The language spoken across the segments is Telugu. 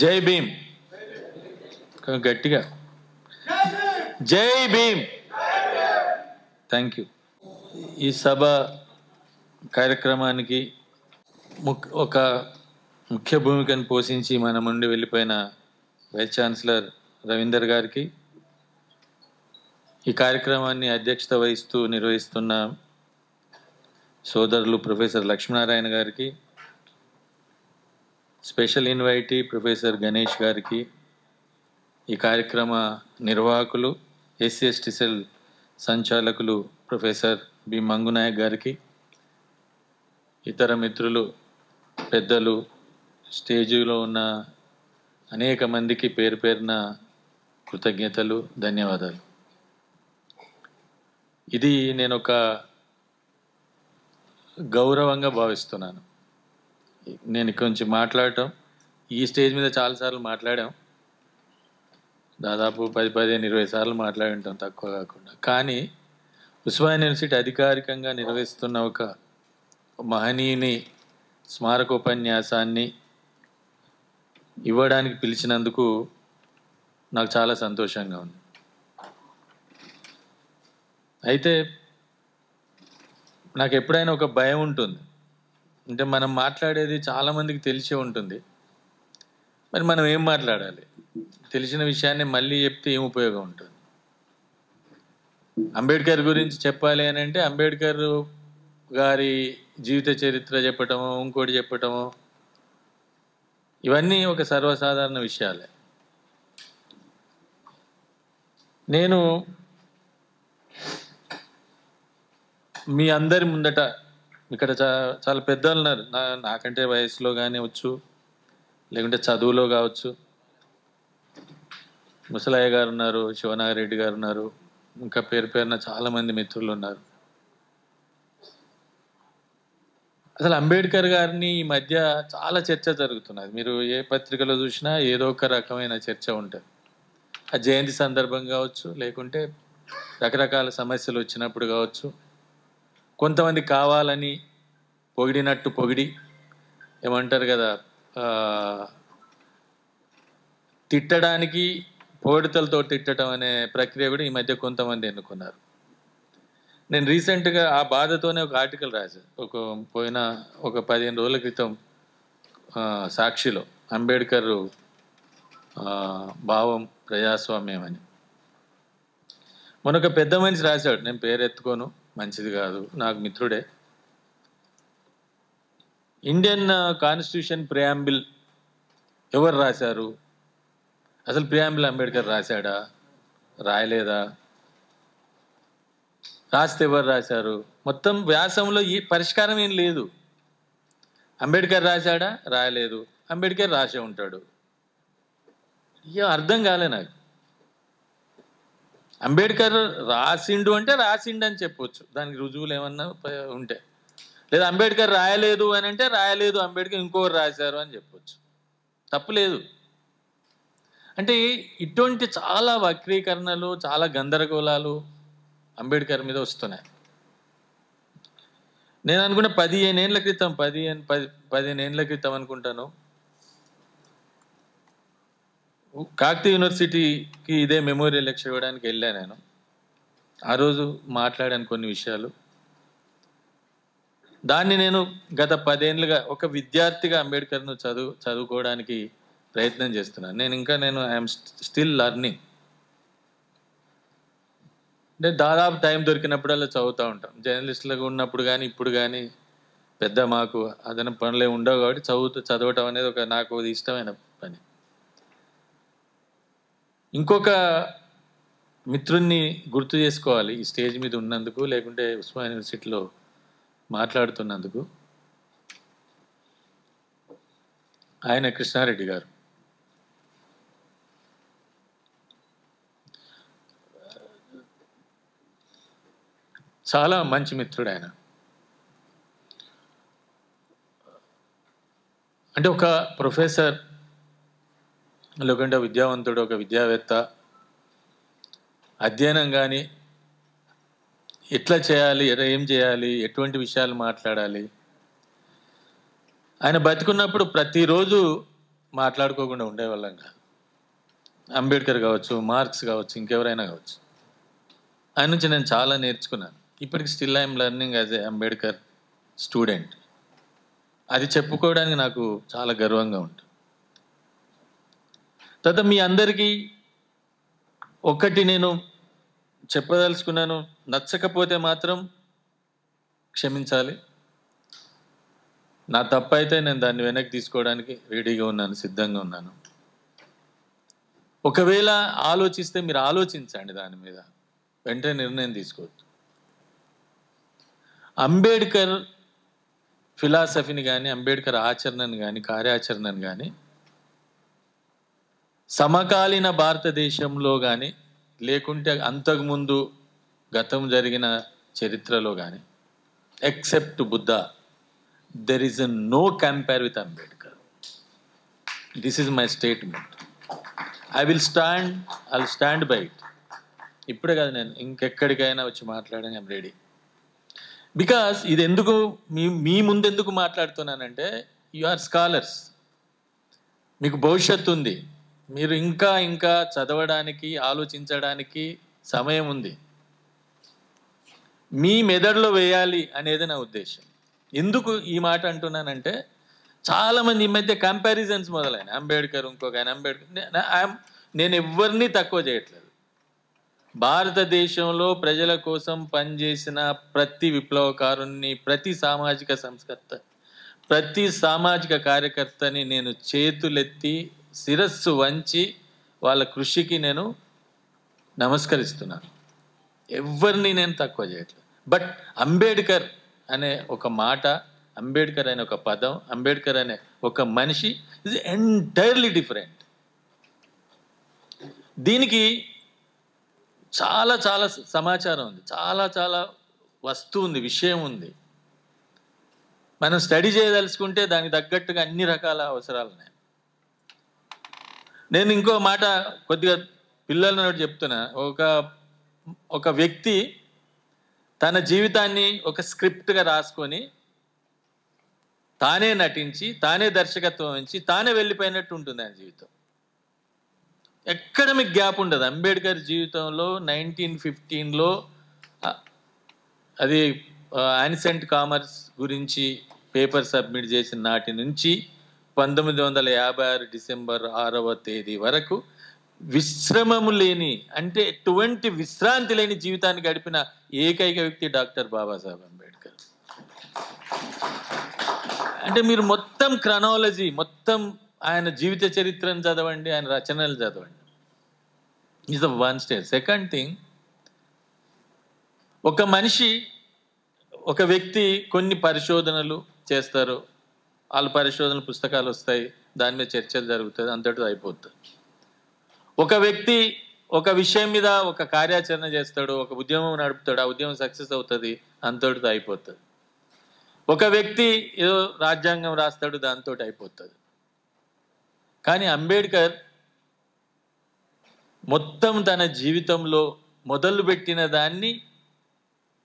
జై భీమ్ గట్టిగా జై భీమ్ థ్యాంక్ యూ ఈ సభ కార్యక్రమానికి ఒక ముఖ్య భూమికను పోషించి మన ముందు వెళ్ళిపోయిన వైస్ ఛాన్సలర్ రవీందర్ గారికి ఈ కార్యక్రమాన్ని అధ్యక్షత వహిస్తూ నిర్వహిస్తున్న సోదరులు ప్రొఫెసర్ లక్ష్మీనారాయణ గారికి స్పెషల్ ఇన్వైటీ ప్రొఫెసర్ గణేష్ గారికి ఈ కార్యక్రమ నిర్వాహకులు ఎస్సీఎస్టీ సంచాలకులు ప్రొఫెసర్ బి మంగునాయక్ గారికి ఇతర మిత్రులు పెద్దలు స్టేజీలో ఉన్న అనేక మందికి పేరు పేరిన కృతజ్ఞతలు ధన్యవాదాలు ఇది నేను ఒక గౌరవంగా భావిస్తున్నాను నేను కొంచెం మాట్లాడటం ఈ స్టేజ్ మీద చాలాసార్లు మాట్లాడాం దాదాపు పది పదిహేను ఇరవై సార్లు మాట్లాడి ఉంటాం తక్కువ కాకుండా కానీ ఉస్మాన్ యూనివర్సిటీ అధికారికంగా నిర్వహిస్తున్న ఒక మహనీయుని ఉపన్యాసాన్ని ఇవ్వడానికి పిలిచినందుకు నాకు చాలా సంతోషంగా ఉంది అయితే నాకు ఎప్పుడైనా ఒక భయం ఉంటుంది అంటే మనం మాట్లాడేది చాలా మందికి తెలిసే ఉంటుంది మరి మనం ఏం మాట్లాడాలి తెలిసిన విషయాన్ని మళ్ళీ చెప్తే ఏం ఉపయోగం ఉంటుంది అంబేద్కర్ గురించి చెప్పాలి అని అంటే అంబేద్కర్ గారి జీవిత చరిత్ర చెప్పటము ఇంకోటి చెప్పటము ఇవన్నీ ఒక సర్వసాధారణ విషయాలే నేను మీ అందరి ముందట ఇక్కడ చా చాలా పెద్దలు ఉన్నారు నా నాకంటే వయసులో కానీ వచ్చు లేకుంటే చదువులో కావచ్చు ముసలయ్య గారు ఉన్నారు శివనాగరెడ్డి గారు ఉన్నారు ఇంకా పేరు పేరున చాలామంది మిత్రులు ఉన్నారు అసలు అంబేద్కర్ గారిని ఈ మధ్య చాలా చర్చ జరుగుతున్నది మీరు ఏ పత్రికలో చూసినా ఏదో ఒక రకమైన చర్చ ఉంటుంది ఆ జయంతి సందర్భం కావచ్చు లేకుంటే రకరకాల సమస్యలు వచ్చినప్పుడు కావచ్చు కొంతమంది కావాలని పొగిడినట్టు పొగిడి ఏమంటారు కదా తిట్టడానికి పోడితలతో తిట్టడం అనే ప్రక్రియ కూడా ఈ మధ్య కొంతమంది ఎన్నుకున్నారు నేను రీసెంట్గా ఆ బాధతోనే ఒక ఆర్టికల్ రాశాను ఒక పోయిన ఒక పదిహేను రోజుల క్రితం సాక్షిలో అంబేద్కర్ భావం ప్రజాస్వామ్యం అని మనొక పెద్ద మనిషి రాశాడు నేను పేరెత్తుకోను మంచిది కాదు నాకు మిత్రుడే ఇండియన్ కాన్స్టిట్యూషన్ ప్రియాంబిల్ ఎవరు రాశారు అసలు ప్రియాంబిల్ అంబేద్కర్ రాశాడా రాయలేదా రాస్తే ఎవరు రాశారు మొత్తం వ్యాసంలో ఈ పరిష్కారం ఏం లేదు అంబేద్కర్ రాశాడా రాయలేదు అంబేద్కర్ రాసే ఉంటాడు ఇక అర్థం కాలే నాకు అంబేద్కర్ రాసిండు అంటే రాసిండు అని చెప్పొచ్చు దానికి రుజువులు ఏమన్నా ఉంటే లేదా అంబేద్కర్ రాయలేదు అని అంటే రాయలేదు అంబేద్కర్ ఇంకోరు రాశారు అని చెప్పొచ్చు తప్పులేదు అంటే ఇటువంటి చాలా వక్రీకరణలు చాలా గందరగోళాలు అంబేద్కర్ మీద వస్తున్నాయి నేను అనుకున్న పదిహేను ఏళ్ళ క్రితం పదిహేను పది పదిహేను ఏళ్ళ క్రితం అనుకుంటాను కాకతీయ యూనివర్సిటీకి ఇదే మెమోరియల్ లెక్చర్ ఇవ్వడానికి వెళ్ళా నేను ఆ రోజు మాట్లాడాను కొన్ని విషయాలు దాన్ని నేను గత పదేళ్ళుగా ఒక విద్యార్థిగా అంబేద్కర్ను చదువు చదువుకోవడానికి ప్రయత్నం చేస్తున్నాను నేను ఇంకా నేను ఐఎమ్ స్టిల్ లర్నింగ్ అంటే దాదాపు టైం దొరికినప్పుడల్లా చదువుతూ ఉంటాం జర్నలిస్టులకు ఉన్నప్పుడు కానీ ఇప్పుడు కానీ పెద్ద మాకు అదన పనులే ఉండవు కాబట్టి చదువుతూ చదవటం అనేది ఒక నాకు ఇష్టమైన ఇంకొక మిత్రుణ్ణి గుర్తు చేసుకోవాలి ఈ స్టేజ్ మీద ఉన్నందుకు లేకుంటే ఉస్మాన్ యూనివర్సిటీలో మాట్లాడుతున్నందుకు ఆయన కృష్ణారెడ్డి గారు చాలా మంచి మిత్రుడు ఆయన అంటే ఒక ప్రొఫెసర్ ఎందుకంటే విద్యావంతుడు ఒక విద్యావేత్త అధ్యయనం కానీ ఎట్లా చేయాలి ఏం చేయాలి ఎటువంటి విషయాలు మాట్లాడాలి ఆయన బతికున్నప్పుడు ప్రతిరోజు మాట్లాడుకోకుండా ఉండేవాళ్ళం కాదు అంబేద్కర్ కావచ్చు మార్క్స్ కావచ్చు ఇంకెవరైనా కావచ్చు ఆయన నుంచి నేను చాలా నేర్చుకున్నాను ఇప్పటికి still I'm learning as a Ambedkar student అది చెప్పుకోవడానికి నాకు చాలా గర్వంగా ఉంటుంది తర్వాత మీ అందరికీ ఒక్కటి నేను చెప్పదలుచుకున్నాను నచ్చకపోతే మాత్రం క్షమించాలి నా తప్పు అయితే నేను దాన్ని వెనక్కి తీసుకోవడానికి రెడీగా ఉన్నాను సిద్ధంగా ఉన్నాను ఒకవేళ ఆలోచిస్తే మీరు ఆలోచించండి దాని మీద వెంటనే నిర్ణయం తీసుకోవద్దు అంబేద్కర్ ఫిలాసఫీని కానీ అంబేద్కర్ ఆచరణను కానీ కార్యాచరణను కానీ సమకాలీన భారతదేశంలో కానీ లేకుంటే అంతకుముందు గతం జరిగిన చరిత్రలో కానీ except Buddha there is no compare with Ambedkar this is my statement I will stand I will stand by it ఇప్పుడే కాదు నేను ఇంకెక్కడికైనా వచ్చి మాట్లాడని ఐమ్ రెడీ బికాస్ ఇది ఎందుకు మీ మీ ముందు ఎందుకు మాట్లాడుతున్నానంటే యు ఆర్ స్కాలర్స్ మీకు భవిష్యత్తు ఉంది మీరు ఇంకా ఇంకా చదవడానికి ఆలోచించడానికి సమయం ఉంది మీ మెదడులో వేయాలి అనేది నా ఉద్దేశం ఎందుకు ఈ మాట అంటున్నానంటే చాలామంది ఈ మధ్య కంపారిజన్స్ మొదలైన అంబేద్కర్ ఇంకొక ఆయన అంబేద్కర్ నేను ఎవరిని తక్కువ చేయట్లేదు భారతదేశంలో ప్రజల కోసం పనిచేసిన ప్రతి విప్లవకారుణ్ణి ప్రతి సామాజిక సంస్కర్త ప్రతి సామాజిక కార్యకర్తని నేను చేతులెత్తి శిరస్సు వంచి వాళ్ళ కృషికి నేను నమస్కరిస్తున్నాను ఎవరిని నేను తక్కువ చేయట్లేదు బట్ అంబేడ్కర్ అనే ఒక మాట అంబేడ్కర్ అనే ఒక పదం అంబేడ్కర్ అనే ఒక మనిషి ఇది ఎంటైర్లీ డిఫరెంట్ దీనికి చాలా చాలా సమాచారం ఉంది చాలా చాలా వస్తువు ఉంది విషయం ఉంది మనం స్టడీ చేయదలుచుకుంటే దానికి తగ్గట్టుగా అన్ని రకాల అవసరాలు ఉన్నాయి నేను ఇంకో మాట కొద్దిగా పిల్లలను చెప్తున్నా ఒక ఒక వ్యక్తి తన జీవితాన్ని ఒక స్క్రిప్ట్గా రాసుకొని తానే నటించి తానే దర్శకత్వం వహించి తానే వెళ్ళిపోయినట్టు ఉంటుంది ఆయన జీవితం ఎక్కడ మీకు గ్యాప్ ఉండదు అంబేద్కర్ జీవితంలో నైన్టీన్ ఫిఫ్టీన్లో అది యాన్సెంట్ కామర్స్ గురించి పేపర్ సబ్మిట్ చేసిన నాటి నుంచి పంతొమ్మిది వందల యాభై ఆరు డిసెంబర్ ఆరవ తేదీ వరకు విశ్రమము లేని అంటే ఎటువంటి విశ్రాంతి లేని జీవితాన్ని గడిపిన ఏకైక వ్యక్తి డాక్టర్ బాబాసాహెబ్ అంబేద్కర్ అంటే మీరు మొత్తం క్రనాలజీ మొత్తం ఆయన జీవిత చరిత్రను చదవండి ఆయన రచనలు చదవండి is the one stage second thing ఒక మనిషి ఒక వ్యక్తి కొన్ని పరిశోధనలు చేస్తారు వాళ్ళ పరిశోధన పుస్తకాలు వస్తాయి దాని మీద చర్చలు జరుగుతుంది అంతటితో అయిపోతుంది ఒక వ్యక్తి ఒక విషయం మీద ఒక కార్యాచరణ చేస్తాడు ఒక ఉద్యమం నడుపుతాడు ఆ ఉద్యమం సక్సెస్ అవుతుంది అంతటితో అయిపోతుంది ఒక వ్యక్తి ఏదో రాజ్యాంగం రాస్తాడు దాంతో అయిపోతుంది కానీ అంబేద్కర్ మొత్తం తన జీవితంలో మొదలు పెట్టిన దాన్ని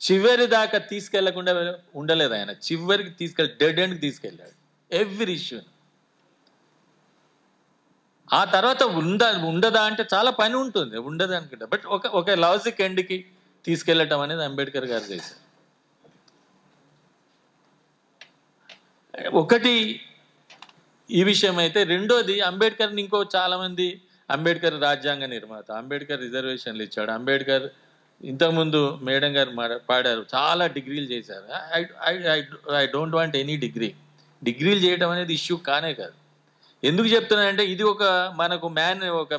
చివరి దాకా తీసుకెళ్లకుండా ఉండలేదు ఆయన చివరికి తీసుకెళ్ళి డెడ్ ఎండ్కి తీసుకెళ్ళాడు ఎవ్రీ ఇష్యూ ఆ తర్వాత ఉందా ఉండదా అంటే చాలా పని ఉంటుంది ఉండదు అనుకుంటా బట్ ఒక ఒక లాజిక్ ఎండ్కి తీసుకెళ్ళటం అనేది అంబేద్కర్ గారు చేశారు ఒకటి ఈ విషయం అయితే రెండోది అంబేద్కర్ని ఇంకో చాలామంది అంబేద్కర్ రాజ్యాంగ నిర్మాత అంబేద్కర్ రిజర్వేషన్లు ఇచ్చాడు అంబేద్కర్ ఇంతకుముందు మేడం గారు పాడారు చాలా డిగ్రీలు చేశారు I I I don't want any degree డిగ్రీలు చేయడం అనేది ఇష్యూ కానే కాదు ఎందుకు చెప్తున్నానంటే ఇది ఒక మనకు మ్యాన్ ఒక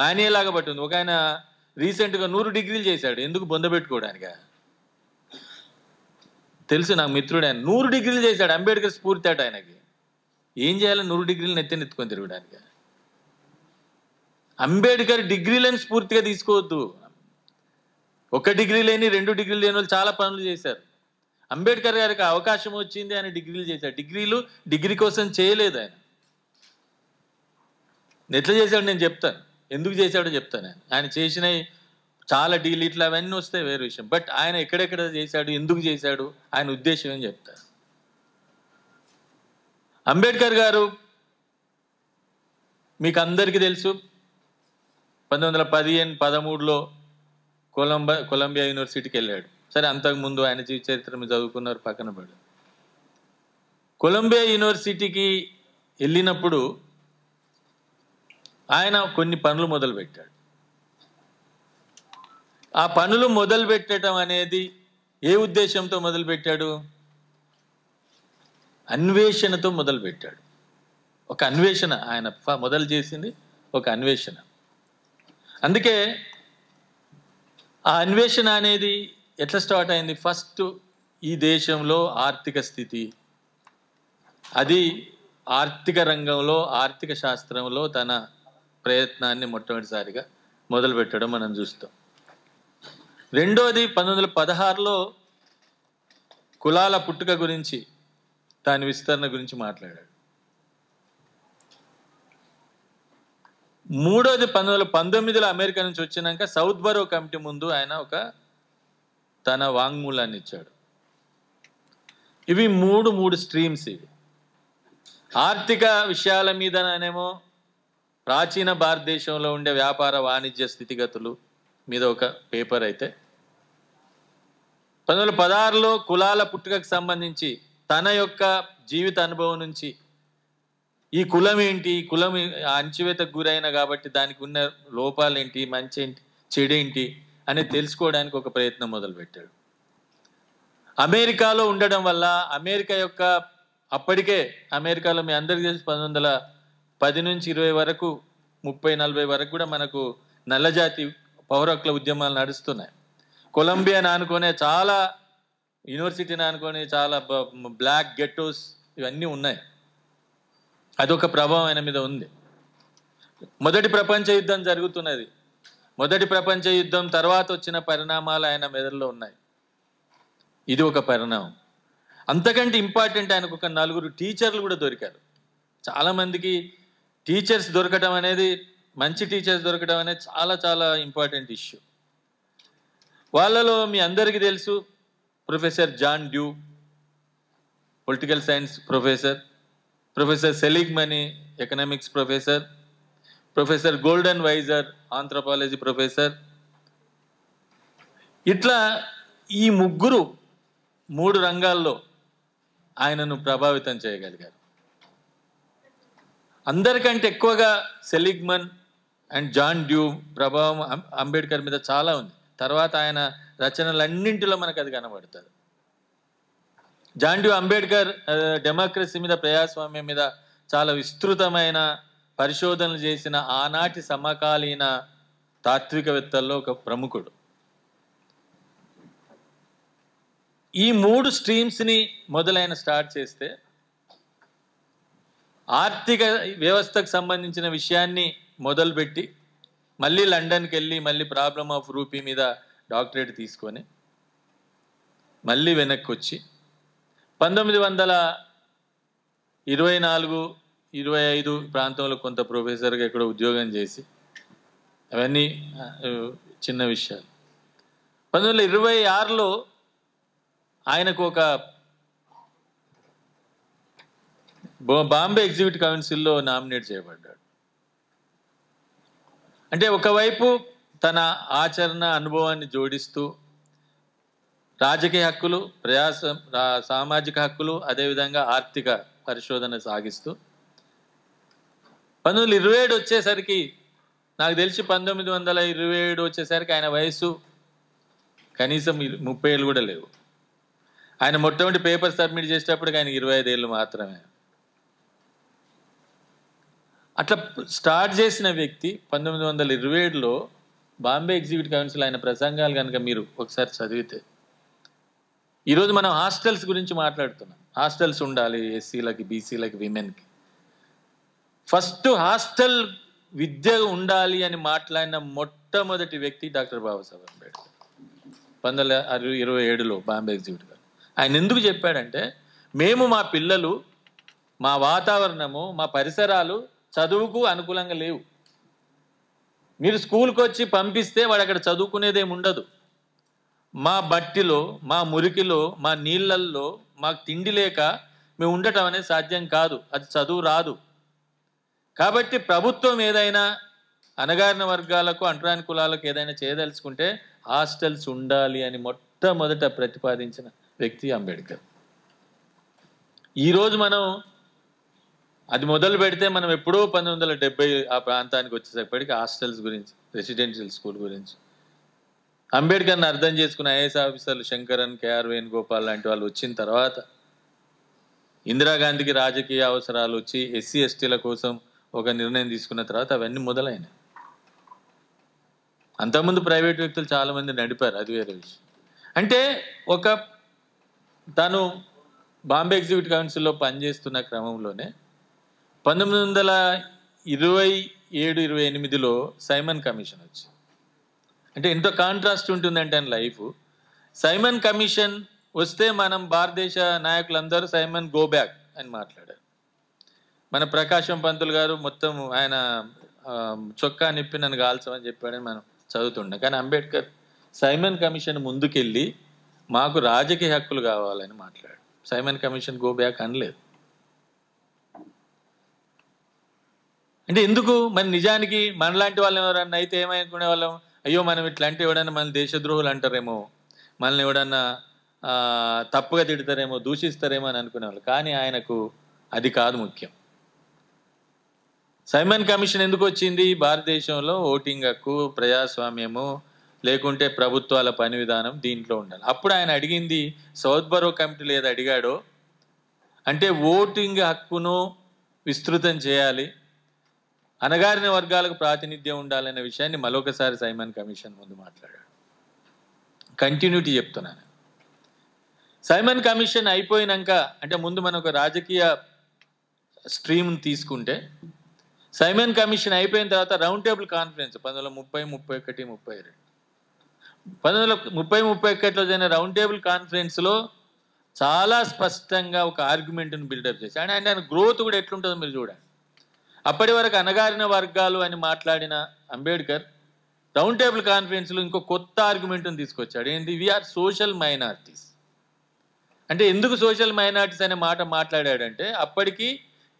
మానేలాగా పట్టింది ఒక ఆయన రీసెంట్గా నూరు డిగ్రీలు చేశాడు ఎందుకు పెట్టుకోవడానికి తెలుసు నాకు మిత్రుడు ఆయన నూరు డిగ్రీలు చేశాడు అంబేద్కర్ స్ఫూర్తి అట ఆయనకి ఏం చేయాలి నూరు డిగ్రీలు నెత్తిని ఎత్తుకొని తిరగడానికి అంబేద్కర్ డిగ్రీలను స్ఫూర్తిగా తీసుకోవద్దు ఒక డిగ్రీ లేని రెండు డిగ్రీ లేని వాళ్ళు చాలా పనులు చేశారు అంబేద్కర్ గారికి అవకాశం వచ్చింది ఆయన డిగ్రీలు చేశాడు డిగ్రీలు డిగ్రీ కోసం చేయలేదు ఆయన ఎట్లా చేశాడు నేను చెప్తాను ఎందుకు చేశాడో చెప్తాను ఆయన ఆయన చేసిన చాలా డీలీట్లు అవన్నీ వస్తాయి వేరే విషయం బట్ ఆయన ఎక్కడెక్కడ చేశాడు ఎందుకు చేశాడు ఆయన ఉద్దేశం ఏం చెప్తాను అంబేద్కర్ గారు మీకు అందరికీ తెలుసు పంతొమ్మిది వందల పదిహేను పదమూడులో కొలంబ కొలంబియా యూనివర్సిటీకి వెళ్ళాడు సరే అంతకుముందు ఆయన జీవిత చరిత్ర చదువుకున్నారు పక్కన పడు కొలంబియా యూనివర్సిటీకి వెళ్ళినప్పుడు ఆయన కొన్ని పనులు మొదలుపెట్టాడు ఆ పనులు మొదలుపెట్టడం అనేది ఏ ఉద్దేశంతో మొదలుపెట్టాడు అన్వేషణతో మొదలుపెట్టాడు ఒక అన్వేషణ ఆయన మొదలు చేసింది ఒక అన్వేషణ అందుకే ఆ అన్వేషణ అనేది ఎట్లా స్టార్ట్ అయింది ఫస్ట్ ఈ దేశంలో ఆర్థిక స్థితి అది ఆర్థిక రంగంలో ఆర్థిక శాస్త్రంలో తన ప్రయత్నాన్ని మొట్టమొదటిసారిగా మొదలుపెట్టడం మనం చూస్తాం రెండోది పంతొమ్మిది వందల పదహారులో కులాల పుట్టుక గురించి దాని విస్తరణ గురించి మాట్లాడాడు మూడోది పంతొమ్మిది వందల పంతొమ్మిదిలో అమెరికా నుంచి వచ్చినాక సౌత్ బరో కమిటీ ముందు ఆయన ఒక తన వాంగ్మూలాన్ని ఇచ్చాడు ఇవి మూడు మూడు స్ట్రీమ్స్ ఇవి ఆర్థిక విషయాల మీదనేమో ప్రాచీన భారతదేశంలో ఉండే వ్యాపార వాణిజ్య స్థితిగతులు మీద ఒక పేపర్ అయితే పంతొమ్మిది వందల పదహారులో కులాల పుట్టుకకు సంబంధించి తన యొక్క జీవిత అనుభవం నుంచి ఈ కులం ఏంటి ఈ కులం అంచివేతకు గురైన కాబట్టి దానికి ఉన్న లోపాలేంటి మంచి ఏంటి చెడేంటి అని తెలుసుకోవడానికి ఒక ప్రయత్నం మొదలుపెట్టాడు అమెరికాలో ఉండడం వల్ల అమెరికా యొక్క అప్పటికే అమెరికాలో మీ అందరికీ తెలిసి పంతొమ్మిది వందల పది నుంచి ఇరవై వరకు ముప్పై నలభై వరకు కూడా మనకు నల్లజాతి పౌరకుల ఉద్యమాలు నడుస్తున్నాయి కొలంబియా నానుకునే చాలా యూనివర్సిటీని అనుకొని చాలా బ్లాక్ గెట్టోస్ ఇవన్నీ ఉన్నాయి అదొక ప్రభావం ఆయన మీద ఉంది మొదటి ప్రపంచ యుద్ధం జరుగుతున్నది మొదటి ప్రపంచ యుద్ధం తర్వాత వచ్చిన పరిణామాలు ఆయన మెదడులో ఉన్నాయి ఇది ఒక పరిణామం అంతకంటే ఇంపార్టెంట్ ఆయనకు ఒక నలుగురు టీచర్లు కూడా దొరికారు చాలామందికి టీచర్స్ దొరకడం అనేది మంచి టీచర్స్ దొరకడం అనేది చాలా చాలా ఇంపార్టెంట్ ఇష్యూ వాళ్ళలో మీ అందరికీ తెలుసు professor John Dewey political science professor professor Seligman economics professor professor Goldenweiser anthropology professor ఇట్లా ఈ ముగ్గురు మూడు రంగాల్లో ఆయనను ప్రభావితం చేయగలిగారు అందరికంటే ఎక్కువగా సెలిగ్మన్ అండ్ జాన్ డ్యూ ప్రభావం అంబేద్కర్ మీద చాలా ఉంది తర్వాత ఆయన రచనలన్నింటిలో మనకు అది కనబడుతుంది జాన్ డ్యూ అంబేద్కర్ డెమోక్రసీ మీద ప్రజాస్వామ్యం మీద చాలా విస్తృతమైన పరిశోధనలు చేసిన ఆనాటి సమకాలీన తాత్వికవేత్తల్లో ఒక ప్రముఖుడు ఈ మూడు స్ట్రీమ్స్ని మొదలైన స్టార్ట్ చేస్తే ఆర్థిక వ్యవస్థకు సంబంధించిన విషయాన్ని మొదలుపెట్టి మళ్ళీ లండన్కి వెళ్ళి మళ్ళీ ప్రాబ్లమ్ ఆఫ్ రూపీ మీద డాక్టరేట్ తీసుకొని మళ్ళీ వెనక్కి వచ్చి పంతొమ్మిది వందల ఇరవై నాలుగు ఇరవై ఐదు ప్రాంతంలో కొంత ప్రొఫెసర్గా ఇక్కడ ఉద్యోగం చేసి అవన్నీ చిన్న విషయాలు పంతొమ్మిది వందల ఇరవై ఆరులో ఆయనకు ఒక బాంబే ఎగ్జిబిట్ కౌన్సిల్లో నామినేట్ చేయబడ్డాడు అంటే ఒకవైపు తన ఆచరణ అనుభవాన్ని జోడిస్తూ రాజకీయ హక్కులు ప్రజా సామాజిక హక్కులు అదేవిధంగా ఆర్థిక పరిశోధన సాగిస్తూ పంతొమ్మిది ఇరవై ఏడు వచ్చేసరికి నాకు తెలిసి పంతొమ్మిది వందల ఇరవై ఏడు వచ్చేసరికి ఆయన వయసు కనీసం ముప్పై ఏళ్ళు కూడా లేవు ఆయన మొట్టమొదటి పేపర్ సబ్మిట్ చేసేటప్పటికి ఆయనకి ఇరవై ఐదేళ్ళు మాత్రమే అట్లా స్టార్ట్ చేసిన వ్యక్తి పంతొమ్మిది వందల ఇరవై ఏడులో బాంబే ఎగ్జిక్యూటివ్ కౌన్సిల్ ఆయన ప్రసంగాలు కనుక మీరు ఒకసారి చదివితే ఈరోజు మనం హాస్టల్స్ గురించి మాట్లాడుతున్నాం హాస్టల్స్ ఉండాలి ఎస్సీలకి బీసీలకి విమెన్కి ఫస్ట్ హాస్టల్ విద్య ఉండాలి అని మాట్లాడిన మొట్టమొదటి వ్యక్తి డాక్టర్ బాబాసాహెబ్ అంబేద్కర్ పంతొమ్మిది అరవై ఇరవై ఏడులో బాంబే ఎగ్జిక్యూటివ్ గారు ఆయన ఎందుకు చెప్పాడంటే మేము మా పిల్లలు మా వాతావరణము మా పరిసరాలు చదువుకు అనుకూలంగా లేవు మీరు స్కూల్కి వచ్చి పంపిస్తే వాడు అక్కడ చదువుకునేదేమి ఉండదు మా బట్టిలో మా మురికిలో మా నీళ్ళల్లో మాకు తిండి లేక మేము ఉండటం అనేది సాధ్యం కాదు అది చదువు రాదు కాబట్టి ప్రభుత్వం ఏదైనా అనగారిన వర్గాలకు అంటరాని కులాలకు ఏదైనా చేయదలుచుకుంటే హాస్టల్స్ ఉండాలి అని మొట్టమొదట ప్రతిపాదించిన వ్యక్తి అంబేద్కర్ ఈరోజు మనం అది మొదలు పెడితే మనం ఎప్పుడో పంతొమ్మిది వందల ఆ ప్రాంతానికి వచ్చేసప్పటికి హాస్టల్స్ గురించి రెసిడెన్షియల్ స్కూల్ గురించి అంబేద్కర్ని అర్థం చేసుకున్న ఐఏఎస్ ఆఫీసర్లు శంకరన్ కేఆర్ వేణుగోపాల్ లాంటి వాళ్ళు వచ్చిన తర్వాత ఇందిరాగాంధీకి రాజకీయ అవసరాలు వచ్చి ఎస్సీ ఎస్టీల కోసం ఒక నిర్ణయం తీసుకున్న తర్వాత అవన్నీ మొదలైనవి అంతకుముందు ప్రైవేట్ వ్యక్తులు చాలామంది నడిపారు అది వేరే విషయం అంటే ఒక తను బాంబే ఎగ్జిక్యూటివ్ కౌన్సిల్లో పనిచేస్తున్న క్రమంలోనే పంతొమ్మిది వందల ఇరవై ఏడు ఇరవై ఎనిమిదిలో సైమన్ కమిషన్ వచ్చింది అంటే ఎంతో కాంట్రాస్ట్ ఉంటుందంటే అని లైఫ్ సైమన్ కమిషన్ వస్తే మనం భారతదేశ నాయకులందరూ సైమన్ గో బ్యాక్ అని మాట్లాడారు మన ప్రకాశం పంతులు గారు మొత్తం ఆయన చొక్కా నిప్పి నన్ను కాల్చమని చెప్పాడని మనం చదువుతుండే కానీ అంబేద్కర్ సైమన్ కమిషన్ ముందుకెళ్ళి మాకు రాజకీయ హక్కులు కావాలని మాట్లాడు సైమన్ కమిషన్ గో బ్యాక్ అనలేదు అంటే ఎందుకు మన నిజానికి మనలాంటి వాళ్ళు ఎవరన్నా అయితే ఏమనుకునే వాళ్ళం అయ్యో మనం ఇట్లాంటి ఎవడన్నా మన దేశద్రోహులు అంటారేమో మనల్ని ఎవడన్నా తప్పుగా తిడతారేమో దూషిస్తారేమో అని అనుకునేవాళ్ళు కానీ ఆయనకు అది కాదు ముఖ్యం సైమన్ కమిషన్ ఎందుకు వచ్చింది భారతదేశంలో ఓటింగ్ హక్కు ప్రజాస్వామ్యము లేకుంటే ప్రభుత్వాల పని విధానం దీంట్లో ఉండాలి అప్పుడు ఆయన అడిగింది సౌత్ బరో కమిటీలు ఏదో అడిగాడో అంటే ఓటింగ్ హక్కును విస్తృతం చేయాలి అనగారిన వర్గాలకు ప్రాతినిధ్యం ఉండాలనే విషయాన్ని మరొకసారి సైమన్ కమిషన్ ముందు మాట్లాడాడు కంటిన్యూటీ చెప్తున్నాను సైమన్ కమిషన్ అయిపోయినాక అంటే ముందు మనం ఒక రాజకీయ స్ట్రీమ్ తీసుకుంటే సైమన్ కమిషన్ అయిపోయిన తర్వాత రౌండ్ టేబుల్ కాన్ఫరెన్స్ పంతొమ్మిది ముప్పై ముప్పై ఒకటి ముప్పై రెండు పంతొమ్మిది ముప్పై ముప్పై ఒకటిలో జరిగిన రౌండ్ టేబుల్ కాన్ఫరెన్స్లో చాలా స్పష్టంగా ఒక ఆర్గ్యుమెంట్ను బిల్డప్ చేశాడు అండ్ ఆయన గ్రోత్ కూడా ఎట్లుంటుందో మీరు చూడండి అప్పటి వరకు అనగారిన వర్గాలు అని మాట్లాడిన అంబేద్కర్ రౌండ్ టేబుల్ కాన్ఫరెన్స్లో ఇంకో కొత్త ఆర్గ్యుమెంట్ను తీసుకొచ్చాడు ఏంటి వీఆర్ సోషల్ మైనార్టీస్ అంటే ఎందుకు సోషల్ మైనార్టీస్ అనే మాట మాట్లాడాడంటే అప్పటికి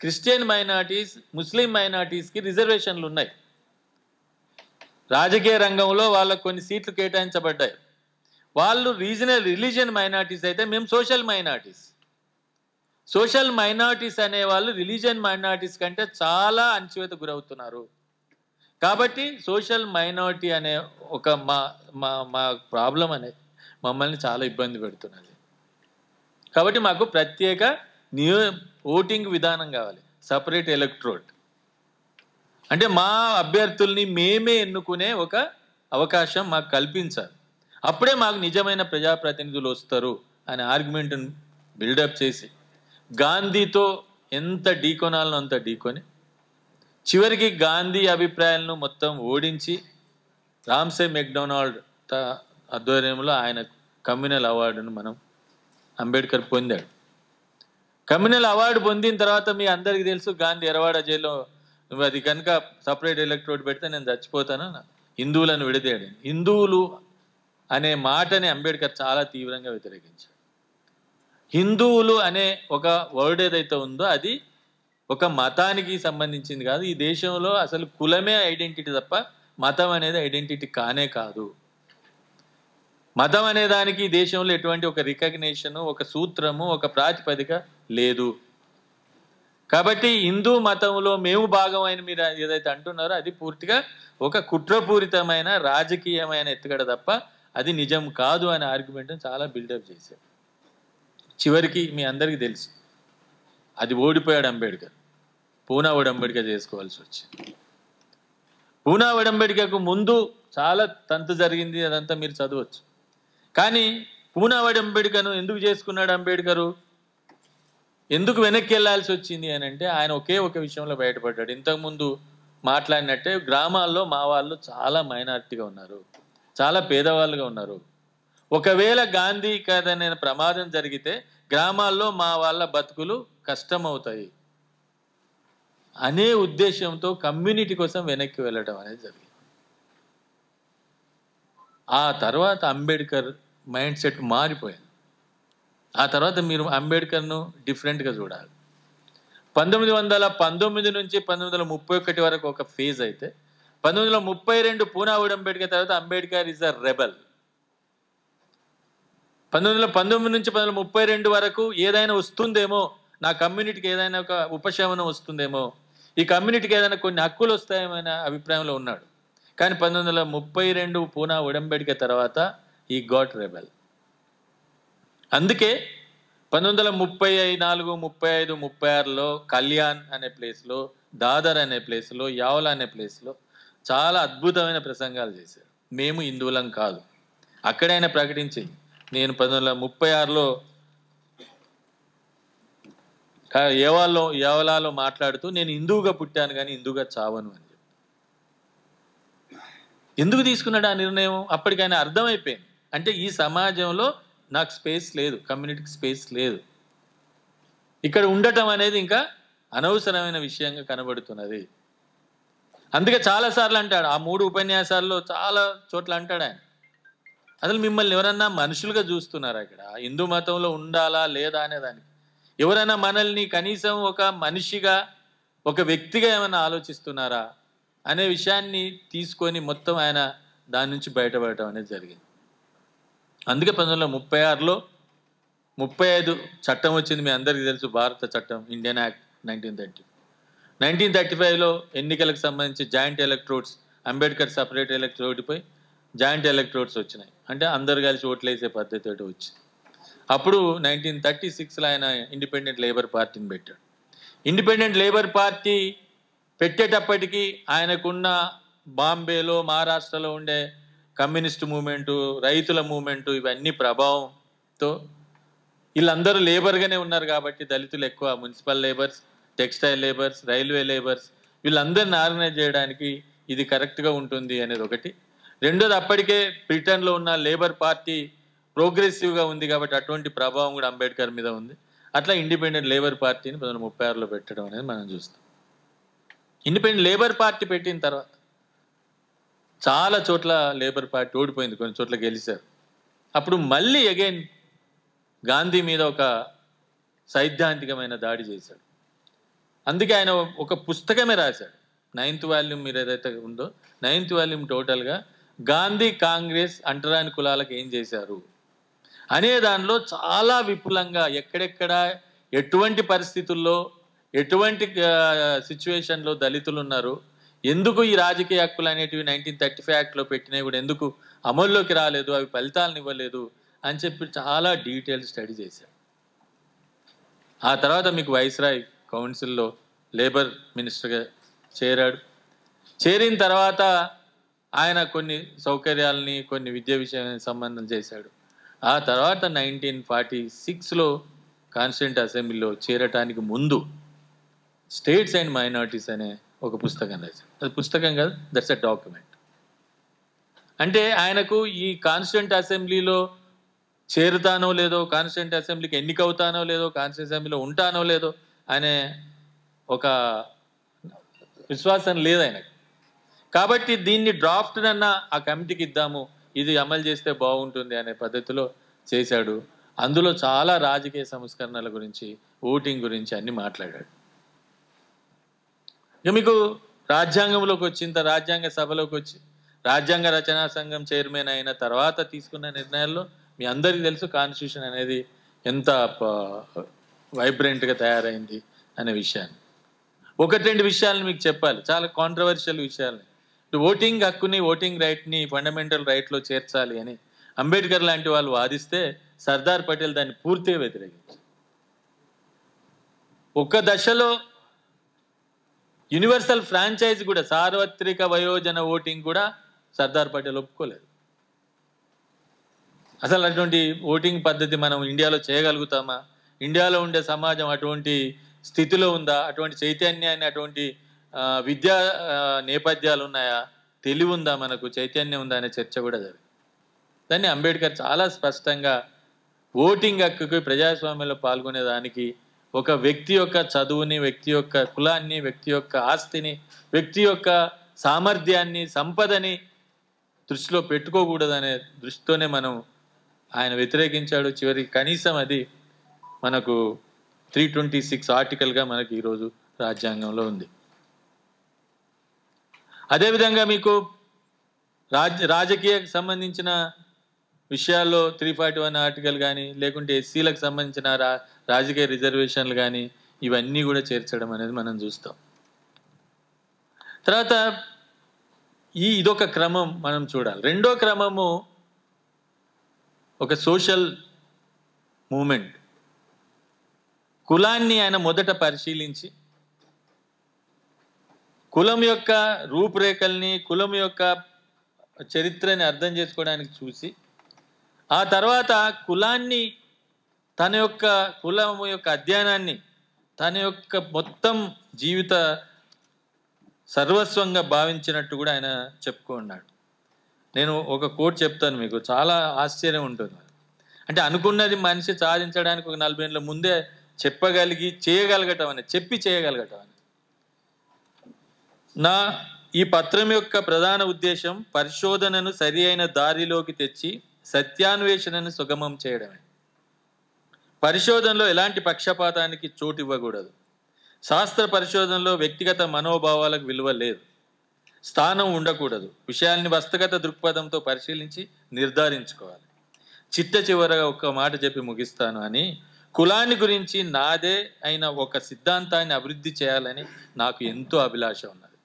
క్రిస్టియన్ మైనార్టీస్ ముస్లిం మైనార్టీస్కి రిజర్వేషన్లు ఉన్నాయి రాజకీయ రంగంలో వాళ్ళకు కొన్ని సీట్లు కేటాయించబడ్డాయి వాళ్ళు రీజనల్ రిలీజియన్ మైనార్టీస్ అయితే మేము సోషల్ మైనార్టీస్ సోషల్ మైనార్టీస్ వాళ్ళు రిలీజియన్ మైనార్టీస్ కంటే చాలా అణచివేత గురవుతున్నారు కాబట్టి సోషల్ మైనార్టీ అనే ఒక మా మా మా ప్రాబ్లం అనేది మమ్మల్ని చాలా ఇబ్బంది పెడుతున్నది కాబట్టి మాకు ప్రత్యేక నియో ఓటింగ్ విధానం కావాలి సపరేట్ ఎలక్ట్రోడ్ అంటే మా అభ్యర్థుల్ని మేమే ఎన్నుకునే ఒక అవకాశం మాకు కల్పించాలి అప్పుడే మాకు నిజమైన ప్రజాప్రతినిధులు వస్తారు అనే ఆర్గ్యుమెంట్ను బిల్డప్ చేసి గాంధీతో ఎంత ఢీకొనాలనో అంత ఢీకొని చివరికి గాంధీ అభిప్రాయాలను మొత్తం ఓడించి రామ్సే మెక్డొనాల్డ్ ఆధ్వర్యంలో ఆయన కమ్యూనల్ అవార్డును మనం అంబేద్కర్ పొందాడు కమ్యూనల్ అవార్డు పొందిన తర్వాత మీ అందరికి తెలుసు గాంధీ ఎరవాడ జైల్లో నువ్వు అది కనుక సపరేట్ ఎలక్ట్రోడ్ పెడితే నేను చచ్చిపోతాను హిందువులను విడదీయడం హిందువులు అనే మాటని అంబేద్కర్ చాలా తీవ్రంగా వ్యతిరేకించాడు హిందువులు అనే ఒక వర్డ్ ఏదైతే ఉందో అది ఒక మతానికి సంబంధించింది కాదు ఈ దేశంలో అసలు కులమే ఐడెంటిటీ తప్ప మతం అనేది ఐడెంటిటీ కానే కాదు మతం అనే దానికి దేశంలో ఎటువంటి ఒక రికగ్నేషను ఒక సూత్రము ఒక ప్రాతిపదిక లేదు కాబట్టి హిందూ మతంలో మేము భాగమైన మీరు ఏదైతే అంటున్నారో అది పూర్తిగా ఒక కుట్రపూరితమైన రాజకీయమైన ఎత్తుగడ తప్ప అది నిజం కాదు అనే ఆర్గ్యుమెంట్ని చాలా బిల్డప్ చేశారు చివరికి మీ అందరికీ తెలుసు అది ఓడిపోయాడు అంబేద్కర్ పూనా ఒడంబడిక చేసుకోవాల్సి వచ్చింది పూనా ఒడంబడికకు ముందు చాలా తంతు జరిగింది అదంతా మీరు చదవచ్చు కానీ పూనావాడి అంబేడ్కర్ను ఎందుకు చేసుకున్నాడు అంబేడ్కరు ఎందుకు వెనక్కి వెళ్లాల్సి వచ్చింది అని అంటే ఆయన ఒకే ఒక విషయంలో బయటపడ్డాడు ఇంతకుముందు మాట్లాడినట్టే గ్రామాల్లో మా వాళ్ళు చాలా మైనార్టీగా ఉన్నారు చాలా పేదవాళ్ళుగా ఉన్నారు ఒకవేళ గాంధీ కాదనే ప్రమాదం జరిగితే గ్రామాల్లో మా వాళ్ళ బతుకులు కష్టమవుతాయి అనే ఉద్దేశంతో కమ్యూనిటీ కోసం వెనక్కి వెళ్ళడం అనేది జరిగింది ఆ తర్వాత అంబేద్కర్ మైండ్ సెట్ మారిపోయింది ఆ తర్వాత మీరు అంబేద్కర్ను డిఫరెంట్గా చూడాలి పంతొమ్మిది వందల పంతొమ్మిది నుంచి పంతొమ్మిది వందల ముప్పై ఒకటి వరకు ఒక ఫేజ్ అయితే పంతొమ్మిది వందల ముప్పై రెండు పూనా అంబేద్కర్ తర్వాత అంబేద్కర్ ఈజ్ అ రెబల్ పంతొమ్మిది వందల పంతొమ్మిది నుంచి పంతొమ్మిది వందల ముప్పై రెండు వరకు ఏదైనా వస్తుందేమో నా కమ్యూనిటీకి ఏదైనా ఒక ఉపశమనం వస్తుందేమో ఈ కమ్యూనిటీకి ఏదైనా కొన్ని హక్కులు వస్తాయేమైనా అభిప్రాయంలో ఉన్నాడు కానీ పంతొమ్మిది వందల ముప్పై రెండు పూనా ఉడంబేడిక తర్వాత ఈ గాట్ రెబెల్ అందుకే పంతొమ్మిది వందల ముప్పై నాలుగు ముప్పై ఐదు ముప్పై ఆరులో కళ్యాణ్ అనే ప్లేస్లో దాదర్ అనే ప్లేస్లో యావల అనే ప్లేస్లో చాలా అద్భుతమైన ప్రసంగాలు చేశారు మేము హిందువులం కాదు అక్కడైనా ప్రకటించింది నేను పంతొమ్మిది వందల ముప్పై ఆరులో ఏవాలో యావలాలో మాట్లాడుతూ నేను హిందువుగా పుట్టాను కానీ హిందువుగా చావను అని చెప్పి ఎందుకు తీసుకున్నాడు ఆ నిర్ణయం అప్పటికైనా అర్థమైపోయింది అంటే ఈ సమాజంలో నాకు స్పేస్ లేదు కమ్యూనిటీకి స్పేస్ లేదు ఇక్కడ ఉండటం అనేది ఇంకా అనవసరమైన విషయంగా కనబడుతున్నది అందుకే చాలాసార్లు అంటాడు ఆ మూడు ఉపన్యాసాల్లో చాలా చోట్ల అంటాడు ఆయన అసలు మిమ్మల్ని ఎవరన్నా మనుషులుగా చూస్తున్నారు అక్కడ హిందూ మతంలో ఉండాలా లేదా అనేదానికి ఎవరైనా మనల్ని కనీసం ఒక మనిషిగా ఒక వ్యక్తిగా ఏమైనా ఆలోచిస్తున్నారా అనే విషయాన్ని తీసుకొని మొత్తం ఆయన దాని నుంచి బయటపడటం అనేది జరిగింది అందుకే పంతొమ్మిది వందల ముప్పై ఆరులో ముప్పై ఐదు చట్టం వచ్చింది మీ అందరికీ తెలుసు భారత చట్టం Indian act nineteen thirty nineteen thirty ఫైవ్లో ఎన్నికలకు సంబంధించి జాయింట్ ఎలక్ట్రోడ్స్ అంబేద్కర్ సపరేట్ పోయి జాయింట్ ఎలక్ట్రోడ్స్ వచ్చినాయి అంటే అందరు కలిసి ఓట్లేసే పద్ధతి ఒకటి వచ్చింది అప్పుడు నైన్టీన్ థర్టీ సిక్స్లో ఆయన ఇండిపెండెంట్ లేబర్ పార్టీని పెట్టాడు ఇండిపెండెంట్ లేబర్ పార్టీ పెట్టేటప్పటికీ ఆయనకున్న బాంబేలో మహారాష్ట్రలో ఉండే కమ్యూనిస్ట్ మూమెంటు రైతుల మూమెంటు ఇవన్నీ ప్రభావంతో వీళ్ళందరూ లేబర్గానే ఉన్నారు కాబట్టి దళితులు ఎక్కువ municipal labours textile labours railway labours వీళ్ళందరిని ఆర్గనైజ్ చేయడానికి ఇది కరెక్ట్గా ఉంటుంది అనేది ఒకటి రెండోది అప్పటికే బ్రిటన్లో ఉన్న లేబర్ పార్టీ ప్రోగ్రెసివ్గా ఉంది కాబట్టి అటువంటి ప్రభావం కూడా అంబేద్కర్ మీద ఉంది అట్లా ఇండిపెండెంట్ లేబర్ పార్టీని పంతొమ్మిది ముప్పై ఆరులో పెట్టడం అనేది మనం చూస్తాం ఇండిపెండెంట్ లేబర్ పార్టీ పెట్టిన తర్వాత చాలా చోట్ల లేబర్ పార్టీ ఓడిపోయింది కొన్ని చోట్ల గెలిచారు అప్పుడు మళ్ళీ అగైన్ గాంధీ మీద ఒక సైద్ధాంతికమైన దాడి చేశాడు అందుకే ఆయన ఒక పుస్తకమే రాశాడు నైన్త్ వాల్యూమ్ మీరు ఏదైతే ఉందో నైన్త్ వాల్యూమ్ టోటల్గా గాంధీ కాంగ్రెస్ అంటరాని కులాలకు ఏం చేశారు అనే దానిలో చాలా విపులంగా ఎక్కడెక్కడ ఎటువంటి పరిస్థితుల్లో ఎటువంటి సిచ్యువేషన్లో దళితులు ఉన్నారు ఎందుకు ఈ రాజకీయ హక్కులు అనేటివి నైన్టీన్ థర్టీ ఫైవ్ యాక్ట్లో పెట్టినవి కూడా ఎందుకు అమల్లోకి రాలేదు అవి ఫలితాలను ఇవ్వలేదు అని చెప్పి చాలా డీటెయిల్ స్టడీ చేశాడు ఆ తర్వాత మీకు వైస్రాయ్ కౌన్సిల్లో లేబర్ మినిస్టర్గా చేరాడు చేరిన తర్వాత ఆయన కొన్ని సౌకర్యాలని కొన్ని విద్యా విషయాన్ని సంబంధం చేశాడు ఆ తర్వాత నైన్టీన్ ఫార్టీ సిక్స్లో కాన్స్టిట్యూంట్ అసెంబ్లీలో చేరటానికి ముందు స్టేట్స్ అండ్ మైనార్టీస్ అనే ఒక పుస్తకం రాశారు అది పుస్తకం కాదు దట్స్ అ డాక్యుమెంట్ అంటే ఆయనకు ఈ కాన్స్టిట్యూంట్ అసెంబ్లీలో చేరుతానో లేదో కాన్స్టిట్యూంట్ అసెంబ్లీకి ఎన్నికవుతానో లేదో కాన్స్టిట్యూంట్ అసెంబ్లీలో ఉంటానో లేదో అనే ఒక విశ్వాసం లేదు ఆయనకు కాబట్టి దీన్ని డ్రాఫ్ట్ అన్న ఆ కమిటీకి ఇద్దాము ఇది అమలు చేస్తే బాగుంటుంది అనే పద్ధతిలో చేశాడు అందులో చాలా రాజకీయ సంస్కరణల గురించి ఓటింగ్ గురించి అన్ని మాట్లాడాడు ఇక మీకు రాజ్యాంగంలోకి వచ్చిన రాజ్యాంగ సభలోకి వచ్చి రాజ్యాంగ రచనా సంఘం చైర్మన్ అయిన తర్వాత తీసుకున్న నిర్ణయాల్లో మీ అందరికీ తెలుసు కాన్స్టిట్యూషన్ అనేది ఎంత వైబ్రెంట్గా తయారైంది అనే విషయాన్ని ఒకటి రెండు విషయాలను మీకు చెప్పాలి చాలా కాంట్రవర్షియల్ విషయాలని ఓటింగ్ హక్కుని ఓటింగ్ రైట్ని ఫండమెంటల్ రైట్లో చేర్చాలి అని అంబేద్కర్ లాంటి వాళ్ళు వాదిస్తే సర్దార్ పటేల్ దాన్ని పూర్తిగా వ్యతిరేకించారు ఒక దశలో యూనివర్సల్ ఫ్రాంచైజ్ కూడా సార్వత్రిక వయోజన ఓటింగ్ కూడా సర్దార్ పటేల్ ఒప్పుకోలేదు అసలు అటువంటి ఓటింగ్ పద్ధతి మనం ఇండియాలో చేయగలుగుతామా ఇండియాలో ఉండే సమాజం అటువంటి స్థితిలో ఉందా అటువంటి చైతన్యాన్ని అటువంటి విద్యా నేపథ్యాలు ఉన్నాయా తెలివి ఉందా మనకు చైతన్యం ఉందా అనే చర్చ కూడా జరిగింది దాన్ని అంబేద్కర్ చాలా స్పష్టంగా ఓటింగ్ హక్కుకి ప్రజాస్వామ్యంలో పాల్గొనేదానికి ఒక వ్యక్తి యొక్క చదువుని వ్యక్తి యొక్క కులాన్ని వ్యక్తి యొక్క ఆస్తిని వ్యక్తి యొక్క సామర్థ్యాన్ని సంపదని దృష్టిలో పెట్టుకోకూడదనే దృష్టితోనే మనం ఆయన వ్యతిరేకించాడు చివరికి కనీసం అది మనకు త్రీ ట్వంటీ సిక్స్ ఆర్టికల్గా మనకి ఈరోజు రాజ్యాంగంలో ఉంది అదేవిధంగా మీకు రాజ్ రాజకీయకు సంబంధించిన విషయాల్లో త్రీ ఫార్టీ వన్ ఆర్టికల్ కానీ లేకుంటే ఎస్సీలకు సంబంధించిన రాజకీయ రిజర్వేషన్లు కానీ ఇవన్నీ కూడా చేర్చడం అనేది మనం చూస్తాం తర్వాత ఈ ఇదొక క్రమం మనం చూడాలి రెండో క్రమము ఒక సోషల్ మూమెంట్ కులాన్ని ఆయన మొదట పరిశీలించి కులం యొక్క రూపురేఖల్ని కులం యొక్క చరిత్రని అర్థం చేసుకోవడానికి చూసి ఆ తర్వాత కులాన్ని తన యొక్క కులము యొక్క అధ్యయనాన్ని తన యొక్క మొత్తం జీవిత సర్వస్వంగా భావించినట్టు కూడా ఆయన చెప్పుకున్నాడు నేను ఒక కోట్ చెప్తాను మీకు చాలా ఆశ్చర్యం ఉంటుంది అంటే అనుకున్నది మనిషి సాధించడానికి ఒక నలభై ఏళ్ళ ముందే చెప్పగలిగి చేయగలగటం అని చెప్పి చేయగలగటం అని నా ఈ పత్రం యొక్క ప్రధాన ఉద్దేశం పరిశోధనను సరి అయిన దారిలోకి తెచ్చి సత్యాన్వేషణను సుగమం చేయడమే పరిశోధనలో ఎలాంటి పక్షపాతానికి చోటు ఇవ్వకూడదు శాస్త్ర పరిశోధనలో వ్యక్తిగత మనోభావాలకు విలువ లేదు స్థానం ఉండకూడదు విషయాల్ని వస్తగత దృక్పథంతో పరిశీలించి నిర్ధారించుకోవాలి చిట్ట చివరగా ఒక్క మాట చెప్పి ముగిస్తాను అని కులాన్ని గురించి నాదే అయిన ఒక సిద్ధాంతాన్ని అభివృద్ధి చేయాలని నాకు ఎంతో అభిలాష ఉన్నది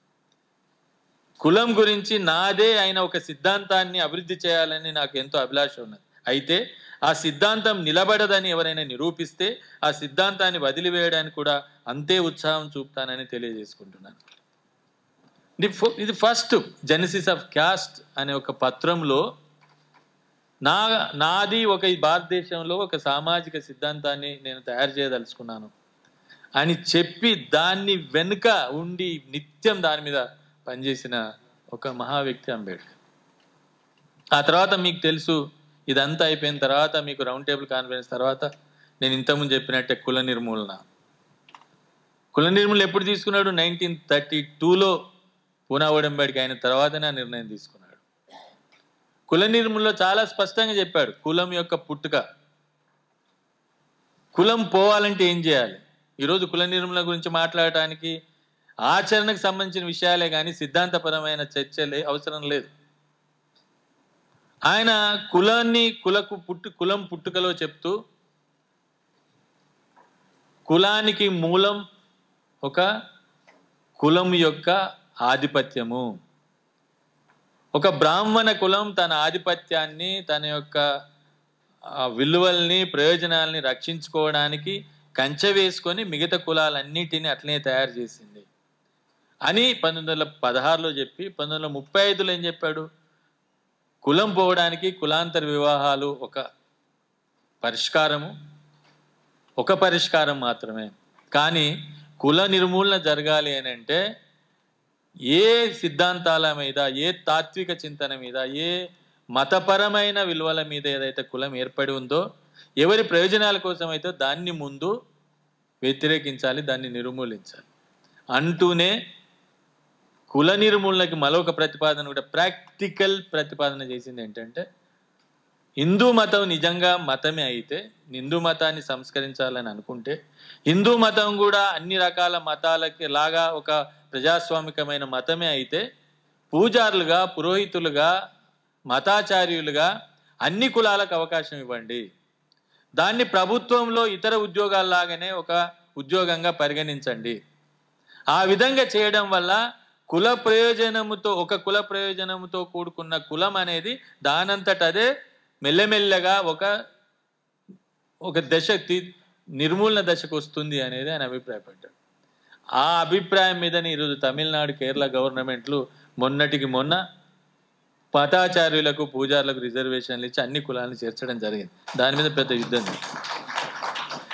కులం గురించి నాదే అయిన ఒక సిద్ధాంతాన్ని అభివృద్ధి చేయాలని నాకు ఎంతో అభిలాష ఉన్నది అయితే ఆ సిద్ధాంతం నిలబడదని ఎవరైనా నిరూపిస్తే ఆ సిద్ధాంతాన్ని వదిలివేయడానికి కూడా అంతే ఉత్సాహం చూపుతానని తెలియజేసుకుంటున్నాను ఇది ఫస్ట్ జెనసిస్ ఆఫ్ క్యాస్ట్ అనే ఒక పత్రంలో నా నాది ఒక భారతదేశంలో ఒక సామాజిక సిద్ధాంతాన్ని నేను తయారు చేయదలుచుకున్నాను అని చెప్పి దాన్ని వెనుక ఉండి నిత్యం దాని మీద పనిచేసిన ఒక మహా వ్యక్తి ఆ తర్వాత మీకు తెలుసు ఇదంతా అయిపోయిన తర్వాత మీకు రౌండ్ టేబుల్ కాన్ఫరెన్స్ తర్వాత నేను ఇంతకుముందు చెప్పినట్టే కుల నిర్మూలన కుల నిర్మూలన ఎప్పుడు తీసుకున్నాడు నైన్టీన్ థర్టీ టూలో పూనావడంబడికి అయిన తర్వాతనే ఆ నిర్ణయం తీసుకున్నాడు కుల నిర్మూలన చాలా స్పష్టంగా చెప్పాడు కులం యొక్క పుట్టుక కులం పోవాలంటే ఏం చేయాలి ఈరోజు కుల నిర్మూలన గురించి మాట్లాడటానికి ఆచరణకు సంబంధించిన విషయాలే కానీ సిద్ధాంతపరమైన చర్చలే అవసరం లేదు ఆయన కులాన్ని కులకు పుట్టు కులం పుట్టుకలో చెప్తూ కులానికి మూలం ఒక కులం యొక్క ఆధిపత్యము ఒక బ్రాహ్మణ కులం తన ఆధిపత్యాన్ని తన యొక్క విలువల్ని ప్రయోజనాల్ని రక్షించుకోవడానికి కంచె వేసుకొని మిగతా కులాలన్నిటిని అట్లనే తయారు చేసింది అని పంతొమ్మిది వందల పదహారులో చెప్పి పంతొమ్మిది వందల ముప్పై ఐదులో ఏం చెప్పాడు కులం పోవడానికి కులాంతర వివాహాలు ఒక పరిష్కారము ఒక పరిష్కారం మాత్రమే కానీ కుల నిర్మూలన జరగాలి అని అంటే ఏ సిద్ధాంతాల మీద ఏ తాత్విక చింతన మీద ఏ మతపరమైన విలువల మీద ఏదైతే కులం ఏర్పడి ఉందో ఎవరి ప్రయోజనాల కోసం అయితే దాన్ని ముందు వ్యతిరేకించాలి దాన్ని నిర్మూలించాలి అంటూనే కుల నిర్మూలనకి మరొక ప్రతిపాదన కూడా ప్రాక్టికల్ ప్రతిపాదన చేసింది ఏంటంటే హిందూ మతం నిజంగా మతమే అయితే హిందూ మతాన్ని సంస్కరించాలని అనుకుంటే హిందూ మతం కూడా అన్ని రకాల మతాలకి లాగా ఒక ప్రజాస్వామికమైన మతమే అయితే పూజారులుగా పురోహితులుగా మతాచార్యులుగా అన్ని కులాలకు అవకాశం ఇవ్వండి దాన్ని ప్రభుత్వంలో ఇతర ఉద్యోగాల్లాగానే ఒక ఉద్యోగంగా పరిగణించండి ఆ విధంగా చేయడం వల్ల కుల ప్రయోజనముతో ఒక కుల ప్రయోజనముతో కూడుకున్న కులం అనేది దానంతట అదే మెల్లమెల్లగా ఒక ఒక దశ నిర్మూలన దశకు వస్తుంది అనేది ఆయన అభిప్రాయపడ్డాడు ఆ అభిప్రాయం మీదని ఈరోజు తమిళనాడు కేరళ గవర్నమెంట్లు మొన్నటికి మొన్న పతాచార్యులకు పూజారులకు రిజర్వేషన్లు ఇచ్చి అన్ని కులాలను చేర్చడం జరిగింది దాని మీద పెద్ద యుద్ధం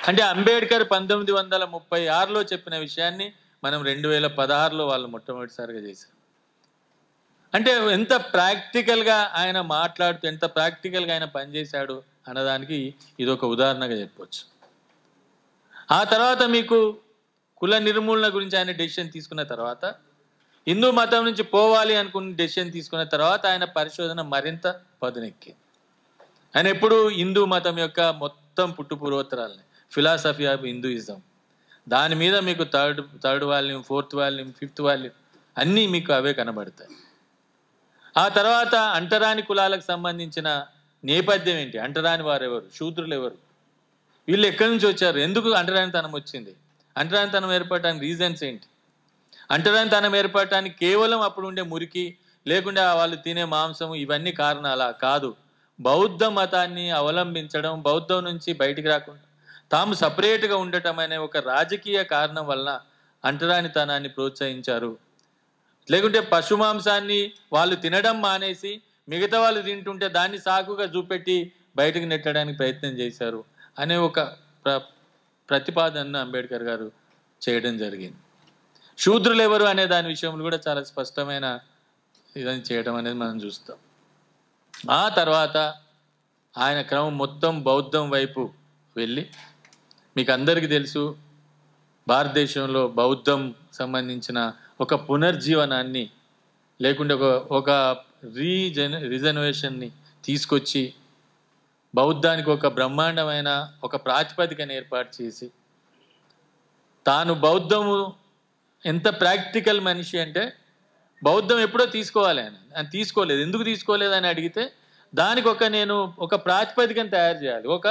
అంటే అంబేద్కర్ పంతొమ్మిది వందల ముప్పై ఆరులో చెప్పిన విషయాన్ని మనం రెండు వేల పదహారులో వాళ్ళు మొట్టమొదటిసారిగా చేశారు అంటే ఎంత ప్రాక్టికల్గా ఆయన మాట్లాడుతూ ఎంత ప్రాక్టికల్గా ఆయన పనిచేశాడు అన్నదానికి ఇది ఒక ఉదాహరణగా చెప్పవచ్చు ఆ తర్వాత మీకు కుల నిర్మూలన గురించి ఆయన డెసిషన్ తీసుకున్న తర్వాత హిందూ మతం నుంచి పోవాలి అనుకున్న డెసిషన్ తీసుకున్న తర్వాత ఆయన పరిశోధన మరింత పదునెక్కింది ఆయన ఎప్పుడు హిందూ మతం యొక్క మొత్తం పుట్టుపూర్వోత్తరాలని ఫిలాసఫీ ఆఫ్ హిందూయిజం దాని మీద మీకు third third volume fourth volume fifth volume అన్నీ మీకు అవే కనబడతాయి ఆ తర్వాత అంటరాని కులాలకు సంబంధించిన నేపథ్యం ఏంటి అంటరాని వారు ఎవరు శూద్రులు ఎవరు వీళ్ళు ఎక్కడి నుంచి వచ్చారు ఎందుకు అంటరానితనం వచ్చింది అంటరానితనం ఏర్పడటానికి రీజన్స్ ఏంటి అంటరానితనం ఏర్పడటానికి కేవలం అప్పుడు ఉండే మురికి లేకుండా వాళ్ళు తినే మాంసం ఇవన్నీ కారణాలా కాదు బౌద్ధ మతాన్ని అవలంబించడం బౌద్ధం నుంచి బయటికి రాకుండా తాము సపరేట్గా ఉండటం అనే ఒక రాజకీయ కారణం వలన అంటరానితనాన్ని ప్రోత్సహించారు లేకుంటే పశు మాంసాన్ని వాళ్ళు తినడం మానేసి మిగతా వాళ్ళు తింటుంటే దాన్ని సాకుగా చూపెట్టి బయటకు నెట్టడానికి ప్రయత్నం చేశారు అనే ఒక ప్ర ప్రతిపాదనను అంబేద్కర్ గారు చేయడం జరిగింది శూద్రులు ఎవరు అనే దాని విషయంలో కూడా చాలా స్పష్టమైన ఇదని చేయడం అనేది మనం చూస్తాం ఆ తర్వాత ఆయన క్రమం మొత్తం బౌద్ధం వైపు వెళ్ళి మీకు అందరికీ తెలుసు భారతదేశంలో బౌద్ధం సంబంధించిన ఒక పునర్జీవనాన్ని లేకుంటే ఒక ఒక రీజన రిజర్వేషన్ని తీసుకొచ్చి బౌద్ధానికి ఒక బ్రహ్మాండమైన ఒక ప్రాతిపదికను ఏర్పాటు చేసి తాను బౌద్ధము ఎంత ప్రాక్టికల్ మనిషి అంటే బౌద్ధం ఎప్పుడో తీసుకోవాలి అని అని తీసుకోలేదు ఎందుకు తీసుకోలేదు అని అడిగితే దానికి ఒక నేను ఒక ప్రాతిపదికను తయారు చేయాలి ఒక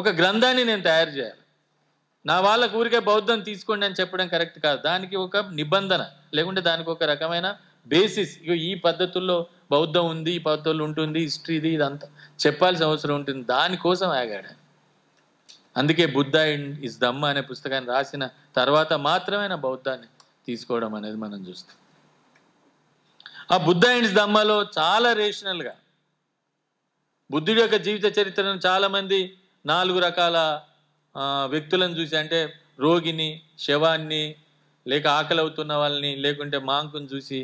ఒక గ్రంథాన్ని నేను తయారు చేయాలి నా వాళ్ళ ఊరికే బౌద్ధం తీసుకోండి అని చెప్పడం కరెక్ట్ కాదు దానికి ఒక నిబంధన లేకుంటే దానికి ఒక రకమైన బేసిస్ ఇక ఈ పద్ధతుల్లో బౌద్ధం ఉంది ఈ పద్ధతులు ఉంటుంది హిస్టరీది ఇదంతా చెప్పాల్సిన అవసరం ఉంటుంది దానికోసం ఆగాడు అందుకే బుద్ధ ఇస్ దమ్మ అనే పుస్తకాన్ని రాసిన తర్వాత మాత్రమే నా బౌద్ధాన్ని తీసుకోవడం అనేది మనం చూస్తాం ఆ బుద్ధ ఇస్ దమ్మలో చాలా రేషనల్గా బుద్ధుడి యొక్క జీవిత చరిత్రను చాలామంది నాలుగు రకాల వ్యక్తులను చూసి అంటే రోగిని శవాన్ని లేక ఆకలి అవుతున్న వాళ్ళని లేకుంటే మాంకుని చూసి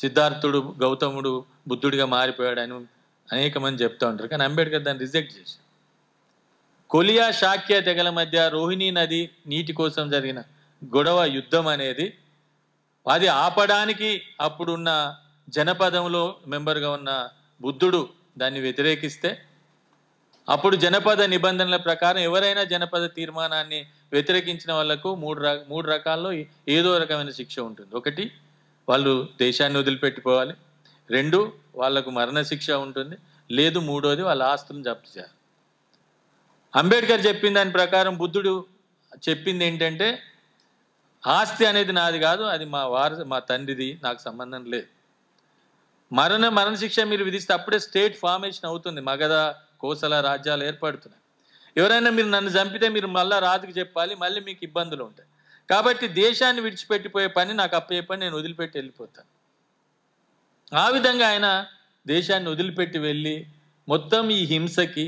సిద్ధార్థుడు గౌతముడు బుద్ధుడిగా మారిపోయాడని అనేక మంది చెప్తూ ఉంటారు కానీ అంబేద్కర్ దాన్ని రిజెక్ట్ చేశారు కొలియా షాక్య తెగల మధ్య రోహిణి నది నీటి కోసం జరిగిన గొడవ యుద్ధం అనేది అది ఆపడానికి అప్పుడున్న జనపదంలో మెంబర్గా ఉన్న బుద్ధుడు దాన్ని వ్యతిరేకిస్తే అప్పుడు జనపద నిబంధనల ప్రకారం ఎవరైనా జనపద తీర్మానాన్ని వ్యతిరేకించిన వాళ్లకు మూడు మూడు రకాల్లో ఏదో రకమైన శిక్ష ఉంటుంది ఒకటి వాళ్ళు దేశాన్ని వదిలిపెట్టిపోవాలి రెండు వాళ్లకు మరణశిక్ష ఉంటుంది లేదు మూడోది వాళ్ళ ఆస్తులను జప్తు చేయాలి అంబేద్కర్ చెప్పిన దాని ప్రకారం బుద్ధుడు చెప్పింది ఏంటంటే ఆస్తి అనేది నాది కాదు అది మా వారస మా తండ్రిది నాకు సంబంధం లేదు మరణ మరణశిక్ష మీరు విధిస్తే అప్పుడే స్టేట్ ఫార్మేషన్ అవుతుంది మగధ కోసల రాజ్యాలు ఏర్పడుతున్నాయి ఎవరైనా మీరు నన్ను చంపితే మీరు మళ్ళీ రాజుకు చెప్పాలి మళ్ళీ మీకు ఇబ్బందులు ఉంటాయి కాబట్టి దేశాన్ని విడిచిపెట్టిపోయే పని నాకు పని నేను వదిలిపెట్టి వెళ్ళిపోతాను ఆ విధంగా ఆయన దేశాన్ని వదిలిపెట్టి వెళ్ళి మొత్తం ఈ హింసకి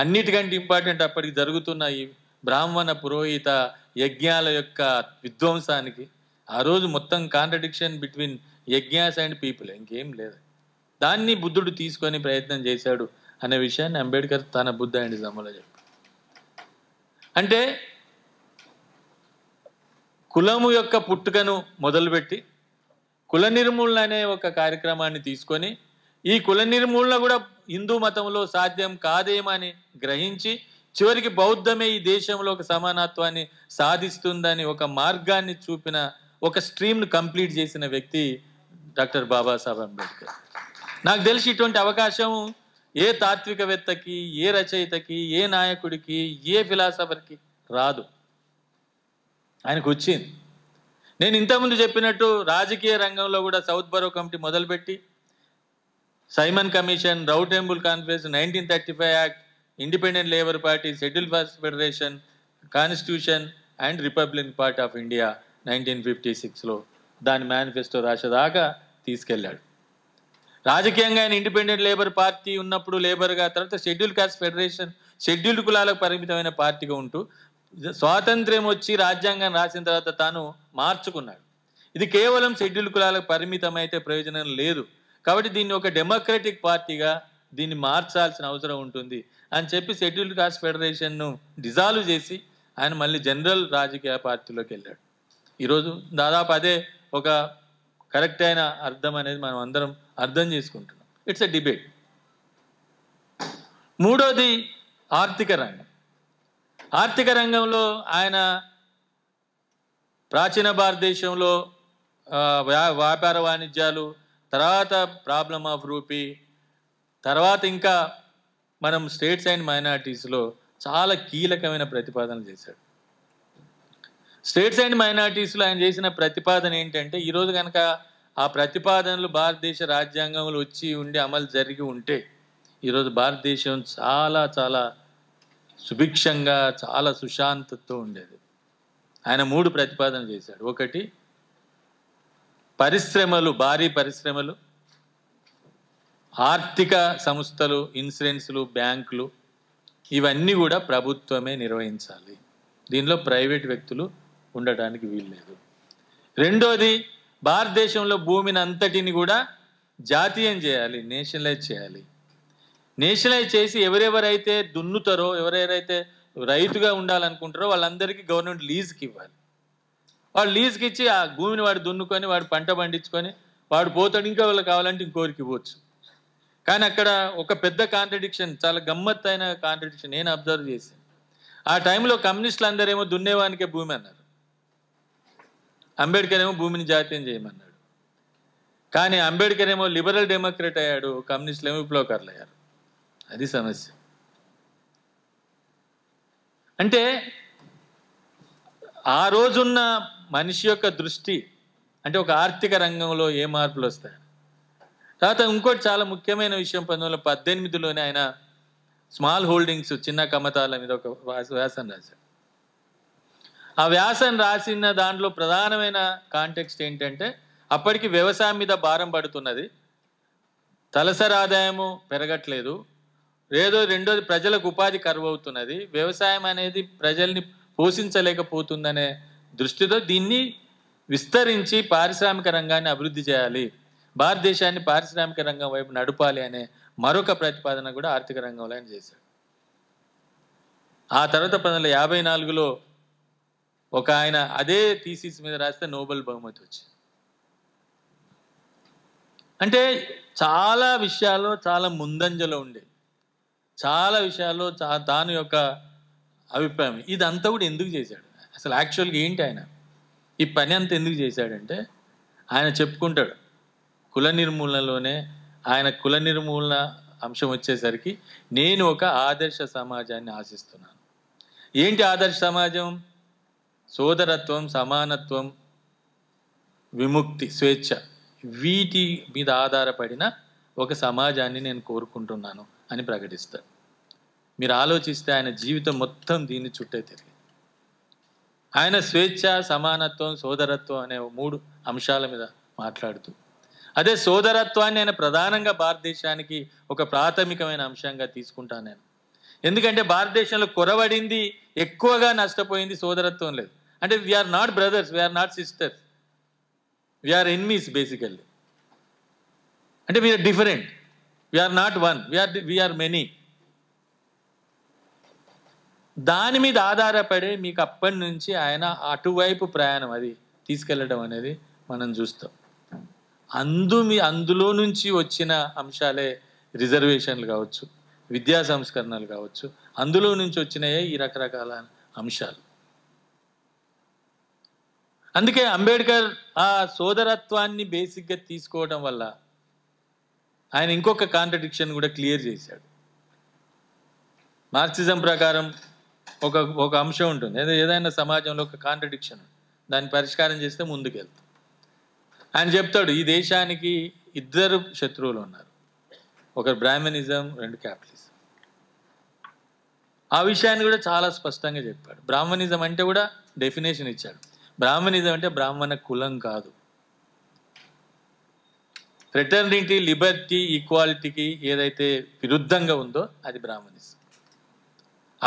అన్నిటికంటే ఇంపార్టెంట్ అప్పటికి జరుగుతున్న ఈ బ్రాహ్మణ పురోహిత యజ్ఞాల యొక్క విధ్వంసానికి ఆ రోజు మొత్తం కాంట్రడిక్షన్ బిట్వీన్ యజ్ఞాస్ అండ్ పీపుల్ ఇంకేం లేదు దాన్ని బుద్ధుడు తీసుకొని ప్రయత్నం చేశాడు అనే విషయాన్ని అంబేద్కర్ తన బుద్ధ అండి జమ్మలో చెప్పి అంటే కులము యొక్క పుట్టుకను మొదలుపెట్టి కుల నిర్మూలన అనే ఒక కార్యక్రమాన్ని తీసుకొని ఈ కుల నిర్మూలన కూడా హిందూ మతంలో సాధ్యం కాదేమని గ్రహించి చివరికి బౌద్ధమే ఈ దేశంలో ఒక సమానత్వాన్ని సాధిస్తుందని ఒక మార్గాన్ని చూపిన ఒక స్ట్రీమ్ను కంప్లీట్ చేసిన వ్యక్తి డాక్టర్ బాబాసాహెబ్ అంబేద్కర్ నాకు తెలిసి ఇటువంటి అవకాశం ఏ తాత్వికవేత్తకి ఏ రచయితకి ఏ నాయకుడికి ఏ ఫిలాసఫర్కి రాదు ఆయనకు వచ్చింది నేను ఇంతకుముందు చెప్పినట్టు రాజకీయ రంగంలో కూడా సౌత్ బరో కమిటీ మొదలుపెట్టి Simon commission round table conference nineteen thirty five act independent labour party schedule caste federation constitution and republic party of India nineteen fifty సిక్స్లో దాని మేనిఫెస్టో రాసేదాకా తీసుకెళ్ళాడు రాజకీయంగా ఆయన ఇండిపెండెంట్ లేబర్ పార్టీ ఉన్నప్పుడు లేబర్గా తర్వాత షెడ్యూల్ కాస్ట్ ఫెడరేషన్ షెడ్యూల్డ్ కులాలకు పరిమితమైన పార్టీగా ఉంటూ స్వాతంత్ర్యం వచ్చి రాజ్యాంగం రాసిన తర్వాత తాను మార్చుకున్నాడు ఇది కేవలం షెడ్యూల్ కులాలకు పరిమితమైతే ప్రయోజనం లేదు కాబట్టి దీన్ని ఒక డెమోక్రటిక్ పార్టీగా దీన్ని మార్చాల్సిన అవసరం ఉంటుంది అని చెప్పి షెడ్యూల్ కాస్ట్ ఫెడరేషన్ను డిజాల్వ్ చేసి ఆయన మళ్ళీ జనరల్ రాజకీయ పార్టీలోకి వెళ్ళాడు ఈరోజు దాదాపు అదే ఒక కరెక్ట్ అయిన అర్థం అనేది మనం అందరం అర్థం చేసుకుంటున్నాం ఇట్స్ ఎ డిబేట్ మూడోది ఆర్థిక రంగం ఆర్థిక రంగంలో ఆయన ప్రాచీన భారతదేశంలో వ్యాపార వాణిజ్యాలు తర్వాత ప్రాబ్లమ్ ఆఫ్ రూపీ తర్వాత ఇంకా మనం స్టేట్స్ అండ్ మైనార్టీస్లో చాలా కీలకమైన ప్రతిపాదనలు చేశాడు స్టేట్స్ అండ్ మైనార్టీస్లో ఆయన చేసిన ప్రతిపాదన ఏంటంటే ఈరోజు కనుక ఆ ప్రతిపాదనలు భారతదేశ రాజ్యాంగంలో వచ్చి ఉండి అమలు జరిగి ఉంటే ఈరోజు భారతదేశం చాలా చాలా సుభిక్షంగా చాలా సుశాంతతో ఉండేది ఆయన మూడు ప్రతిపాదన చేశాడు ఒకటి పరిశ్రమలు భారీ పరిశ్రమలు ఆర్థిక సంస్థలు ఇన్సూరెన్స్లు బ్యాంకులు ఇవన్నీ కూడా ప్రభుత్వమే నిర్వహించాలి దీనిలో ప్రైవేట్ వ్యక్తులు ఉండటానికి వీల్లేదు రెండోది భారతదేశంలో భూమిని అంతటిని కూడా జాతీయం చేయాలి నేషనలైజ్ చేయాలి నేషనలైజ్ చేసి ఎవరెవరైతే దున్నుతారో ఎవరెవరైతే రైతుగా ఉండాలనుకుంటారో వాళ్ళందరికీ గవర్నమెంట్ లీజుకి ఇవ్వాలి వాడు లీజుకి ఇచ్చి ఆ భూమిని వాడు దున్నుకొని వాడు పంట పండించుకొని వాడు పోతాడు ఇంకా వాళ్ళు కావాలంటే ఇంకోరికి ఇవ్వచ్చు కానీ అక్కడ ఒక పెద్ద కాంట్రడిక్షన్ చాలా గమ్మత్తైన కాంట్రడిక్షన్ నేను అబ్జర్వ్ చేసి ఆ టైంలో కమ్యూనిస్టులు అందరేమో దున్నేవానికే భూమి అన్నారు అంబేద్కర్ ఏమో భూమిని జాతీయం చేయమన్నాడు కానీ అంబేద్కర్ ఏమో లిబరల్ డెమోక్రేట్ అయ్యాడు కమ్యూనిస్టులు ఏమో విప్లవకారులు అయ్యారు అది సమస్య అంటే ఆ రోజున్న మనిషి యొక్క దృష్టి అంటే ఒక ఆర్థిక రంగంలో ఏ మార్పులు వస్తాయి తర్వాత ఇంకోటి చాలా ముఖ్యమైన విషయం పంతొమ్మిది వందల పద్దెనిమిదిలోనే ఆయన స్మాల్ హోల్డింగ్స్ చిన్న కమతాల మీద ఒక వ్యాసం రాశారు ఆ వ్యాసం రాసిన దాంట్లో ప్రధానమైన కాంటెక్స్ట్ ఏంటంటే అప్పటికి వ్యవసాయం మీద భారం పడుతున్నది తలసరి ఆదాయము పెరగట్లేదు ఏదో రెండోది ప్రజలకు ఉపాధి కరువు అవుతున్నది వ్యవసాయం అనేది ప్రజల్ని పోషించలేకపోతుందనే దృష్టితో దీన్ని విస్తరించి పారిశ్రామిక రంగాన్ని అభివృద్ధి చేయాలి భారతదేశాన్ని పారిశ్రామిక రంగం వైపు నడపాలి అనే మరొక ప్రతిపాదన కూడా ఆర్థిక రంగంలో ఆయన చేశాడు ఆ తర్వాత పంతొమ్మిది యాభై నాలుగులో ఒక ఆయన అదే థీసిస్ మీద రాస్తే నోబెల్ బహుమతి వచ్చింది అంటే చాలా విషయాల్లో చాలా ముందంజలో ఉండేది చాలా విషయాల్లో చా తాను యొక్క అభిప్రాయం ఇదంతా కూడా ఎందుకు చేశాడు అసలు యాక్చువల్గా ఏంటి ఆయన ఈ పని అంత ఎందుకు చేశాడంటే ఆయన చెప్పుకుంటాడు కుల నిర్మూలనలోనే ఆయన కుల నిర్మూలన అంశం వచ్చేసరికి నేను ఒక ఆదర్శ సమాజాన్ని ఆశిస్తున్నాను ఏంటి ఆదర్శ సమాజం సోదరత్వం సమానత్వం విముక్తి స్వేచ్ఛ వీటి మీద ఆధారపడిన ఒక సమాజాన్ని నేను కోరుకుంటున్నాను అని ప్రకటిస్తాడు మీరు ఆలోచిస్తే ఆయన జీవితం మొత్తం దీన్ని చుట్టే తిరిగి ఆయన స్వేచ్ఛ సమానత్వం సోదరత్వం అనే మూడు అంశాల మీద మాట్లాడుతూ అదే సోదరత్వాన్ని ఆయన ప్రధానంగా భారతదేశానికి ఒక ప్రాథమికమైన అంశంగా తీసుకుంటాను నేను ఎందుకంటే భారతదేశంలో కొరవడింది ఎక్కువగా నష్టపోయింది సోదరత్వం లేదు అంటే are not brothers are not sisters are enemies basically అంటే we are different are not one we are we are many దాని మీద ఆధారపడి మీకు అప్పటి నుంచి ఆయన అటువైపు ప్రయాణం అది తీసుకెళ్ళడం అనేది మనం చూస్తాం అందు మీ అందులో నుంచి వచ్చిన అంశాలే రిజర్వేషన్లు కావచ్చు విద్యా సంస్కరణలు కావచ్చు అందులో నుంచి వచ్చినాయే ఈ రకరకాల అంశాలు అందుకే అంబేద్కర్ ఆ సోదరత్వాన్ని బేసిక్గా తీసుకోవడం వల్ల ఆయన ఇంకొక కాంట్రడిక్షన్ కూడా క్లియర్ చేశాడు మార్క్సిజం ప్రకారం ఒక ఒక అంశం ఉంటుంది ఏదో ఏదైనా సమాజంలో ఒక కాంట్రడిక్షన్ దాన్ని పరిష్కారం చేస్తే ముందుకెళ్తాం ఆయన చెప్తాడు ఈ దేశానికి ఇద్దరు శత్రువులు ఉన్నారు ఒకరు బ్రాహ్మణిజం రెండు క్యాపిటలిజం ఆ విషయాన్ని కూడా చాలా స్పష్టంగా చెప్పాడు బ్రాహ్మణిజం అంటే కూడా డెఫినేషన్ ఇచ్చాడు బ్రాహ్మణిజం అంటే బ్రాహ్మణ కులం కాదు ఫ్రెటర్నిటీ లిబర్టీ ఈక్వాలిటీకి ఏదైతే విరుద్ధంగా ఉందో అది బ్రాహ్మణిజం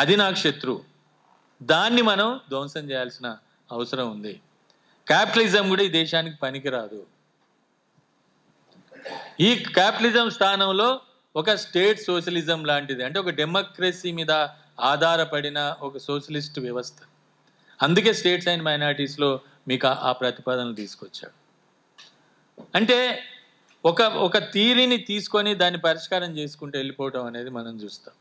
అది నాకు శత్రువు దాన్ని మనం ధ్వంసం చేయాల్సిన అవసరం ఉంది క్యాపిటలిజం కూడా ఈ దేశానికి పనికిరాదు ఈ క్యాపిటలిజం స్థానంలో ఒక స్టేట్ సోషలిజం లాంటిది అంటే ఒక డెమోక్రసీ మీద ఆధారపడిన ఒక సోషలిస్ట్ వ్యవస్థ అందుకే స్టేట్స్ అండ్ మైనార్టీస్లో మీకు ఆ ప్రతిపాదనలు తీసుకొచ్చాడు అంటే ఒక ఒక థీరీని తీసుకొని దాన్ని పరిష్కారం చేసుకుంటూ వెళ్ళిపోవటం అనేది మనం చూస్తాం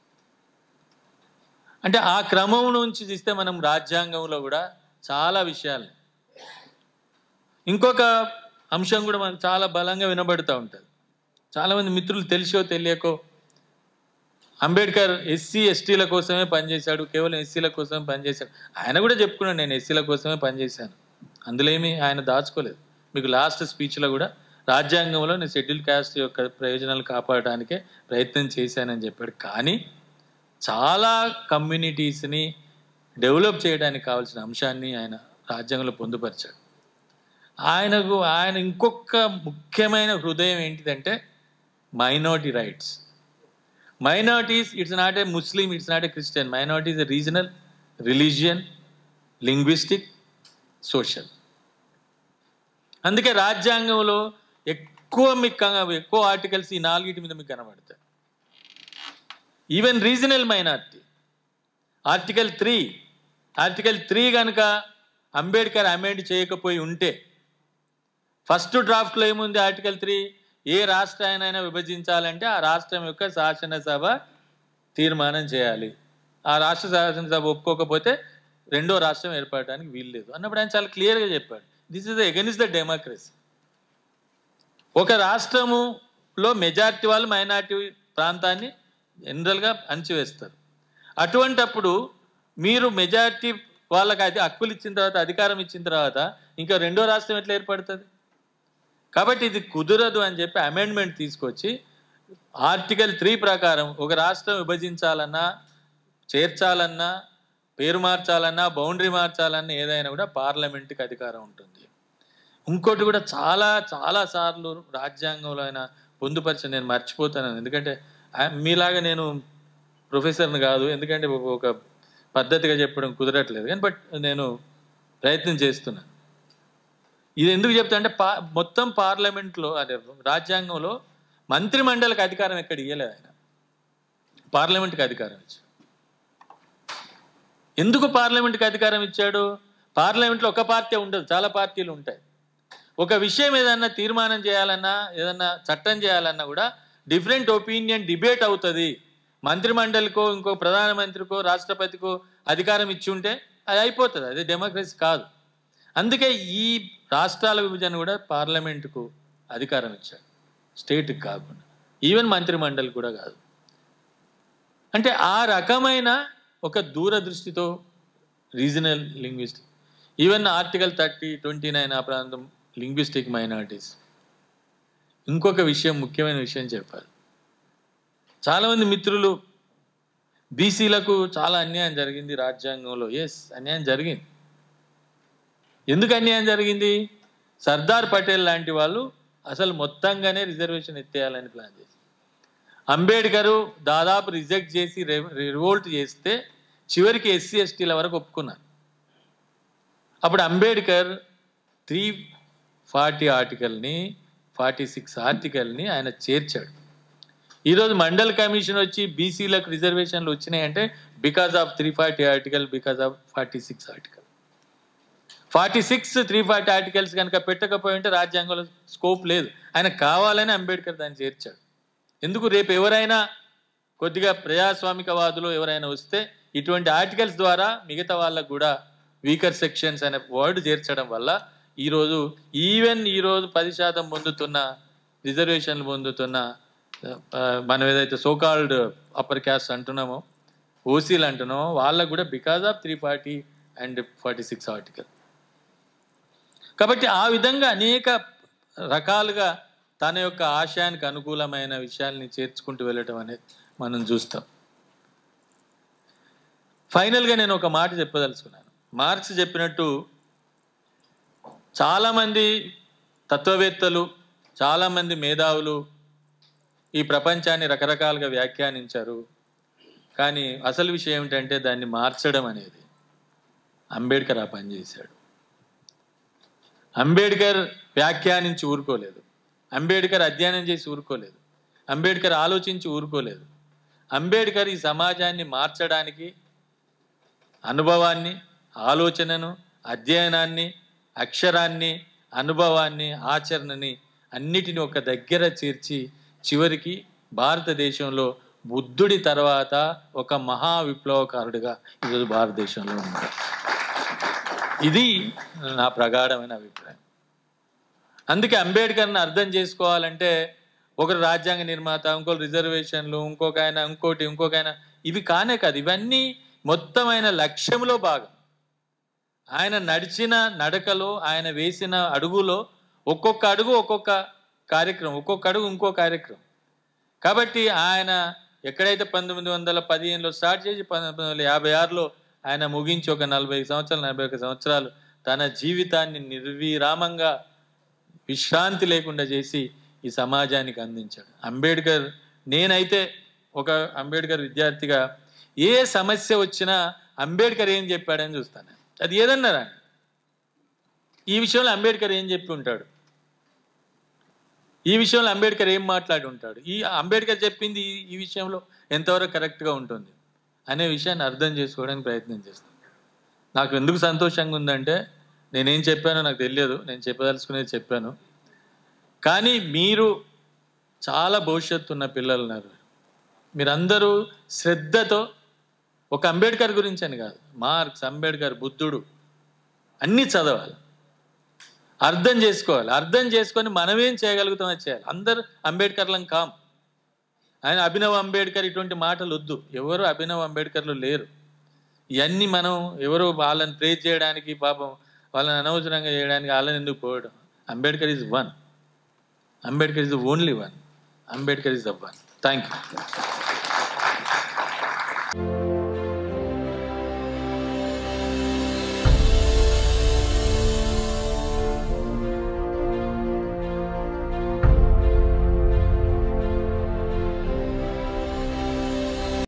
అంటే ఆ క్రమం నుంచి తీస్తే మనం రాజ్యాంగంలో కూడా చాలా విషయాలు ఇంకొక అంశం కూడా మనం చాలా బలంగా వినబడుతూ ఉంటుంది చాలామంది మిత్రులు తెలిసో తెలియకో అంబేద్కర్ ఎస్సీ ఎస్టీల కోసమే పనిచేశాడు కేవలం ఎస్సీల కోసమే పనిచేశాడు ఆయన కూడా చెప్పుకున్నాడు నేను ఎస్సీల కోసమే పనిచేశాను ఏమీ ఆయన దాచుకోలేదు మీకు లాస్ట్ స్పీచ్లో కూడా రాజ్యాంగంలో నేను షెడ్యూల్ క్యాస్ట్ యొక్క ప్రయోజనాలు కాపాడటానికే ప్రయత్నం చేశానని చెప్పాడు కానీ చాలా కమ్యూనిటీస్ని డెవలప్ చేయడానికి కావాల్సిన అంశాన్ని ఆయన రాజ్యాంగంలో పొందుపరిచాడు ఆయనకు ఆయన ఇంకొక ముఖ్యమైన హృదయం ఏంటిదంటే minority rights minorities it's not a Muslim it's not a Christian minorities is a linguistic social అందుకే రాజ్యాంగంలో ఎక్కువ మీకు ఎక్కువ ఆర్టికల్స్ ఈ నాలుగిటి మీద మీకు కనబడతాయి even regional minority article three article three కనుక అంబేద్కర్ అమెండ్ చేయకపోయి ఉంటే ఫస్ట్ డ్రాఫ్ట్లో ఏముంది ఆర్టికల్ త్రీ ఏ రాష్ట్రాన్నైనా విభజించాలంటే ఆ రాష్ట్రం యొక్క శాసనసభ తీర్మానం చేయాలి ఆ రాష్ట్ర శాసనసభ ఒప్పుకోకపోతే రెండో రాష్ట్రం ఏర్పడటానికి వీల్లేదు అన్నప్పుడు ఆయన చాలా క్లియర్గా చెప్పాడు this is against the democracy ఒక రాష్ట్రములో మెజార్టీ వాళ్ళు మైనార్టీ ప్రాంతాన్ని జనరల్గా అంచివేస్తారు అటువంటప్పుడు మీరు మెజారిటీ వాళ్ళకి అది హక్కులు ఇచ్చిన తర్వాత అధికారం ఇచ్చిన తర్వాత ఇంకా రెండో రాష్ట్రం ఎట్లా ఏర్పడుతుంది కాబట్టి ఇది కుదరదు అని చెప్పి అమెండ్మెంట్ తీసుకొచ్చి ఆర్టికల్ త్రీ ప్రకారం ఒక రాష్ట్రం విభజించాలన్నా చేర్చాలన్నా పేరు మార్చాలన్నా బౌండరీ మార్చాలన్నా ఏదైనా కూడా పార్లమెంట్కి అధికారం ఉంటుంది ఇంకోటి కూడా చాలా చాలా సార్లు రాజ్యాంగంలో అయినా పొందుపరిచి నేను మర్చిపోతాను ఎందుకంటే మీలాగా నేను ప్రొఫెసర్ని కాదు ఎందుకంటే ఒక పద్ధతిగా చెప్పడం కుదరట్లేదు కానీ బట్ నేను ప్రయత్నం చేస్తున్నాను ఇది ఎందుకు చెప్తా అంటే పా మొత్తం పార్లమెంట్లో అదే రాజ్యాంగంలో మంత్రిమండలికి అధికారం ఎక్కడ ఇవ్వలేదు ఆయన పార్లమెంట్కి అధికారం ఇచ్చాడు ఎందుకు పార్లమెంట్కి అధికారం ఇచ్చాడు పార్లమెంట్లో ఒక పార్టీ ఉండదు చాలా పార్టీలు ఉంటాయి ఒక విషయం ఏదన్నా తీర్మానం చేయాలన్నా ఏదన్నా చట్టం చేయాలన్నా కూడా డిఫరెంట్ ఒపీనియన్ డిబేట్ అవుతుంది మంత్రిమండలికో ఇంకో ప్రధానమంత్రికో రాష్ట్రపతికో అధికారం ఇచ్చి ఉంటే అది అయిపోతుంది అది డెమోక్రసీ కాదు అందుకే ఈ రాష్ట్రాల విభజన కూడా పార్లమెంటుకు అధికారం ఇచ్చారు స్టేట్కి కాకుండా ఈవెన్ మంత్రిమండలి కూడా కాదు అంటే ఆ రకమైన ఒక దూరదృష్టితో regional linguistic even article thirty twenty nine ఆ ప్రాంతం లింగ్విస్టిక్ మైనారిటీస్ ఇంకొక విషయం ముఖ్యమైన విషయం చెప్పాలి చాలామంది మిత్రులు బీసీలకు చాలా అన్యాయం జరిగింది రాజ్యాంగంలో ఎస్ అన్యాయం జరిగింది ఎందుకు అన్యాయం జరిగింది సర్దార్ పటేల్ లాంటి వాళ్ళు అసలు మొత్తంగానే రిజర్వేషన్ ఎత్తేయాలని ప్లాన్ చేసి అంబేద్కరు దాదాపు రిజెక్ట్ చేసి రివోల్ట్ చేస్తే చివరికి ఎస్సీ ఎస్టీల వరకు ఒప్పుకున్నారు అప్పుడు అంబేద్కర్ త్రీ ఫార్టీ ఆర్టికల్ని ఫార్టీ సిక్స్ ఆర్టికల్ని ఆయన చేర్చాడు ఈరోజు మండల్ కమిషన్ వచ్చి బీసీలకు రిజర్వేషన్లు వచ్చినాయంటే because of three forty article because of forty six article forty six three forty articles కనుక పెట్టకపోయి ఉంటే రాజ్యాంగంలో స్కోప్ లేదు ఆయన కావాలని అంబేద్కర్ దాన్ని చేర్చాడు ఎందుకు రేపు ఎవరైనా కొద్దిగా ప్రజాస్వామికవాదులు ఎవరైనా వస్తే ఇటువంటి ఆర్టికల్స్ ద్వారా మిగతా వాళ్ళకు కూడా వీకర్ సెక్షన్స్ అనే వర్డ్ చేర్చడం వల్ల ఈరోజు ఈవెన్ ఈరోజు పది శాతం పొందుతున్న రిజర్వేషన్లు పొందుతున్న మనం ఏదైతే సోకాల్డ్ అప్పర్ క్యాస్ట్ అంటున్నామో ఓసీలు అంటున్నామో వాళ్ళకు కూడా because of three forty and forty six article కాబట్టి ఆ విధంగా అనేక రకాలుగా తన యొక్క ఆశయానికి అనుకూలమైన విషయాల్ని చేర్చుకుంటూ వెళ్ళటం అనేది మనం చూస్తాం ఫైనల్గా నేను ఒక మాట చెప్పదలుచుకున్నాను మార్క్స్ చెప్పినట్టు చాలామంది తత్వవేత్తలు చాలామంది మేధావులు ఈ ప్రపంచాన్ని రకరకాలుగా వ్యాఖ్యానించారు కానీ అసలు విషయం ఏమిటంటే దాన్ని మార్చడం అనేది అంబేద్కర్ ఆ పనిచేశాడు అంబేద్కర్ వ్యాఖ్యానించి ఊరుకోలేదు అంబేద్కర్ అధ్యయనం చేసి ఊరుకోలేదు అంబేద్కర్ ఆలోచించి ఊరుకోలేదు అంబేద్కర్ ఈ సమాజాన్ని మార్చడానికి అనుభవాన్ని ఆలోచనను అధ్యయనాన్ని అక్షరాన్ని అనుభవాన్ని ఆచరణని అన్నిటిని ఒక దగ్గర చేర్చి చివరికి భారతదేశంలో బుద్ధుడి తర్వాత ఒక మహా విప్లవకారుడిగా ఈరోజు భారతదేశంలో ఉన్నారు ఇది నా ప్రగాఢమైన అభిప్రాయం అందుకే అంబేద్కర్ని అర్థం చేసుకోవాలంటే ఒకరు రాజ్యాంగ నిర్మాత ఇంకోరు రిజర్వేషన్లు ఇంకొక ఆయన ఇంకోటి ఇంకొక ఆయన ఇవి కానే కాదు ఇవన్నీ మొత్తమైన లక్ష్యంలో భాగం ఆయన నడిచిన నడకలో ఆయన వేసిన అడుగులో ఒక్కొక్క అడుగు ఒక్కొక్క కార్యక్రమం ఒక్కొక్క అడుగు ఇంకో కార్యక్రమం కాబట్టి ఆయన ఎక్కడైతే పంతొమ్మిది వందల పదిహేనులో స్టార్ట్ చేసి పంతొమ్మిది వందల యాభై ఆరులో ఆయన ముగించి ఒక నలభై సంవత్సరాలు నలభై ఒక సంవత్సరాలు తన జీవితాన్ని నిర్విరామంగా విశ్రాంతి లేకుండా చేసి ఈ సమాజానికి అందించాడు అంబేద్కర్ నేనైతే ఒక అంబేద్కర్ విద్యార్థిగా ఏ సమస్య వచ్చినా అంబేద్కర్ ఏం చెప్పాడని చూస్తాను అది ఏదన్నారా ఈ విషయంలో అంబేద్కర్ ఏం చెప్పి ఉంటాడు ఈ విషయంలో అంబేద్కర్ ఏం మాట్లాడి ఉంటాడు ఈ అంబేద్కర్ చెప్పింది ఈ విషయంలో ఎంతవరకు కరెక్ట్గా ఉంటుంది అనే విషయాన్ని అర్థం చేసుకోవడానికి ప్రయత్నం చేస్తాను నాకు ఎందుకు సంతోషంగా ఉందంటే నేనేం చెప్పానో నాకు తెలియదు నేను చెప్పదలుచుకునేది చెప్పాను కానీ మీరు చాలా భవిష్యత్తు ఉన్న పిల్లలు ఉన్నారు మీరందరూ శ్రద్ధతో ఒక అంబేద్కర్ గురించి అని కాదు మార్క్స్ అంబేద్కర్ బుద్ధుడు అన్నీ చదవాలి అర్థం చేసుకోవాలి అర్థం చేసుకొని మనమేం చేయగలుగుతాం చేయాలి అందరు అంబేద్కర్లం కాం ఆయన అభినవ్ అంబేద్కర్ ఇటువంటి మాటలు వద్దు ఎవరు అభినవ్ అంబేద్కర్లు లేరు ఇవన్నీ మనం ఎవరో వాళ్ళని ప్రేజ్ చేయడానికి పాపం వాళ్ళని అనవసరంగా చేయడానికి వాళ్ళని ఎందుకు పోవడం Ambedkar is one Ambedkar is only one Ambedkar is the one thank you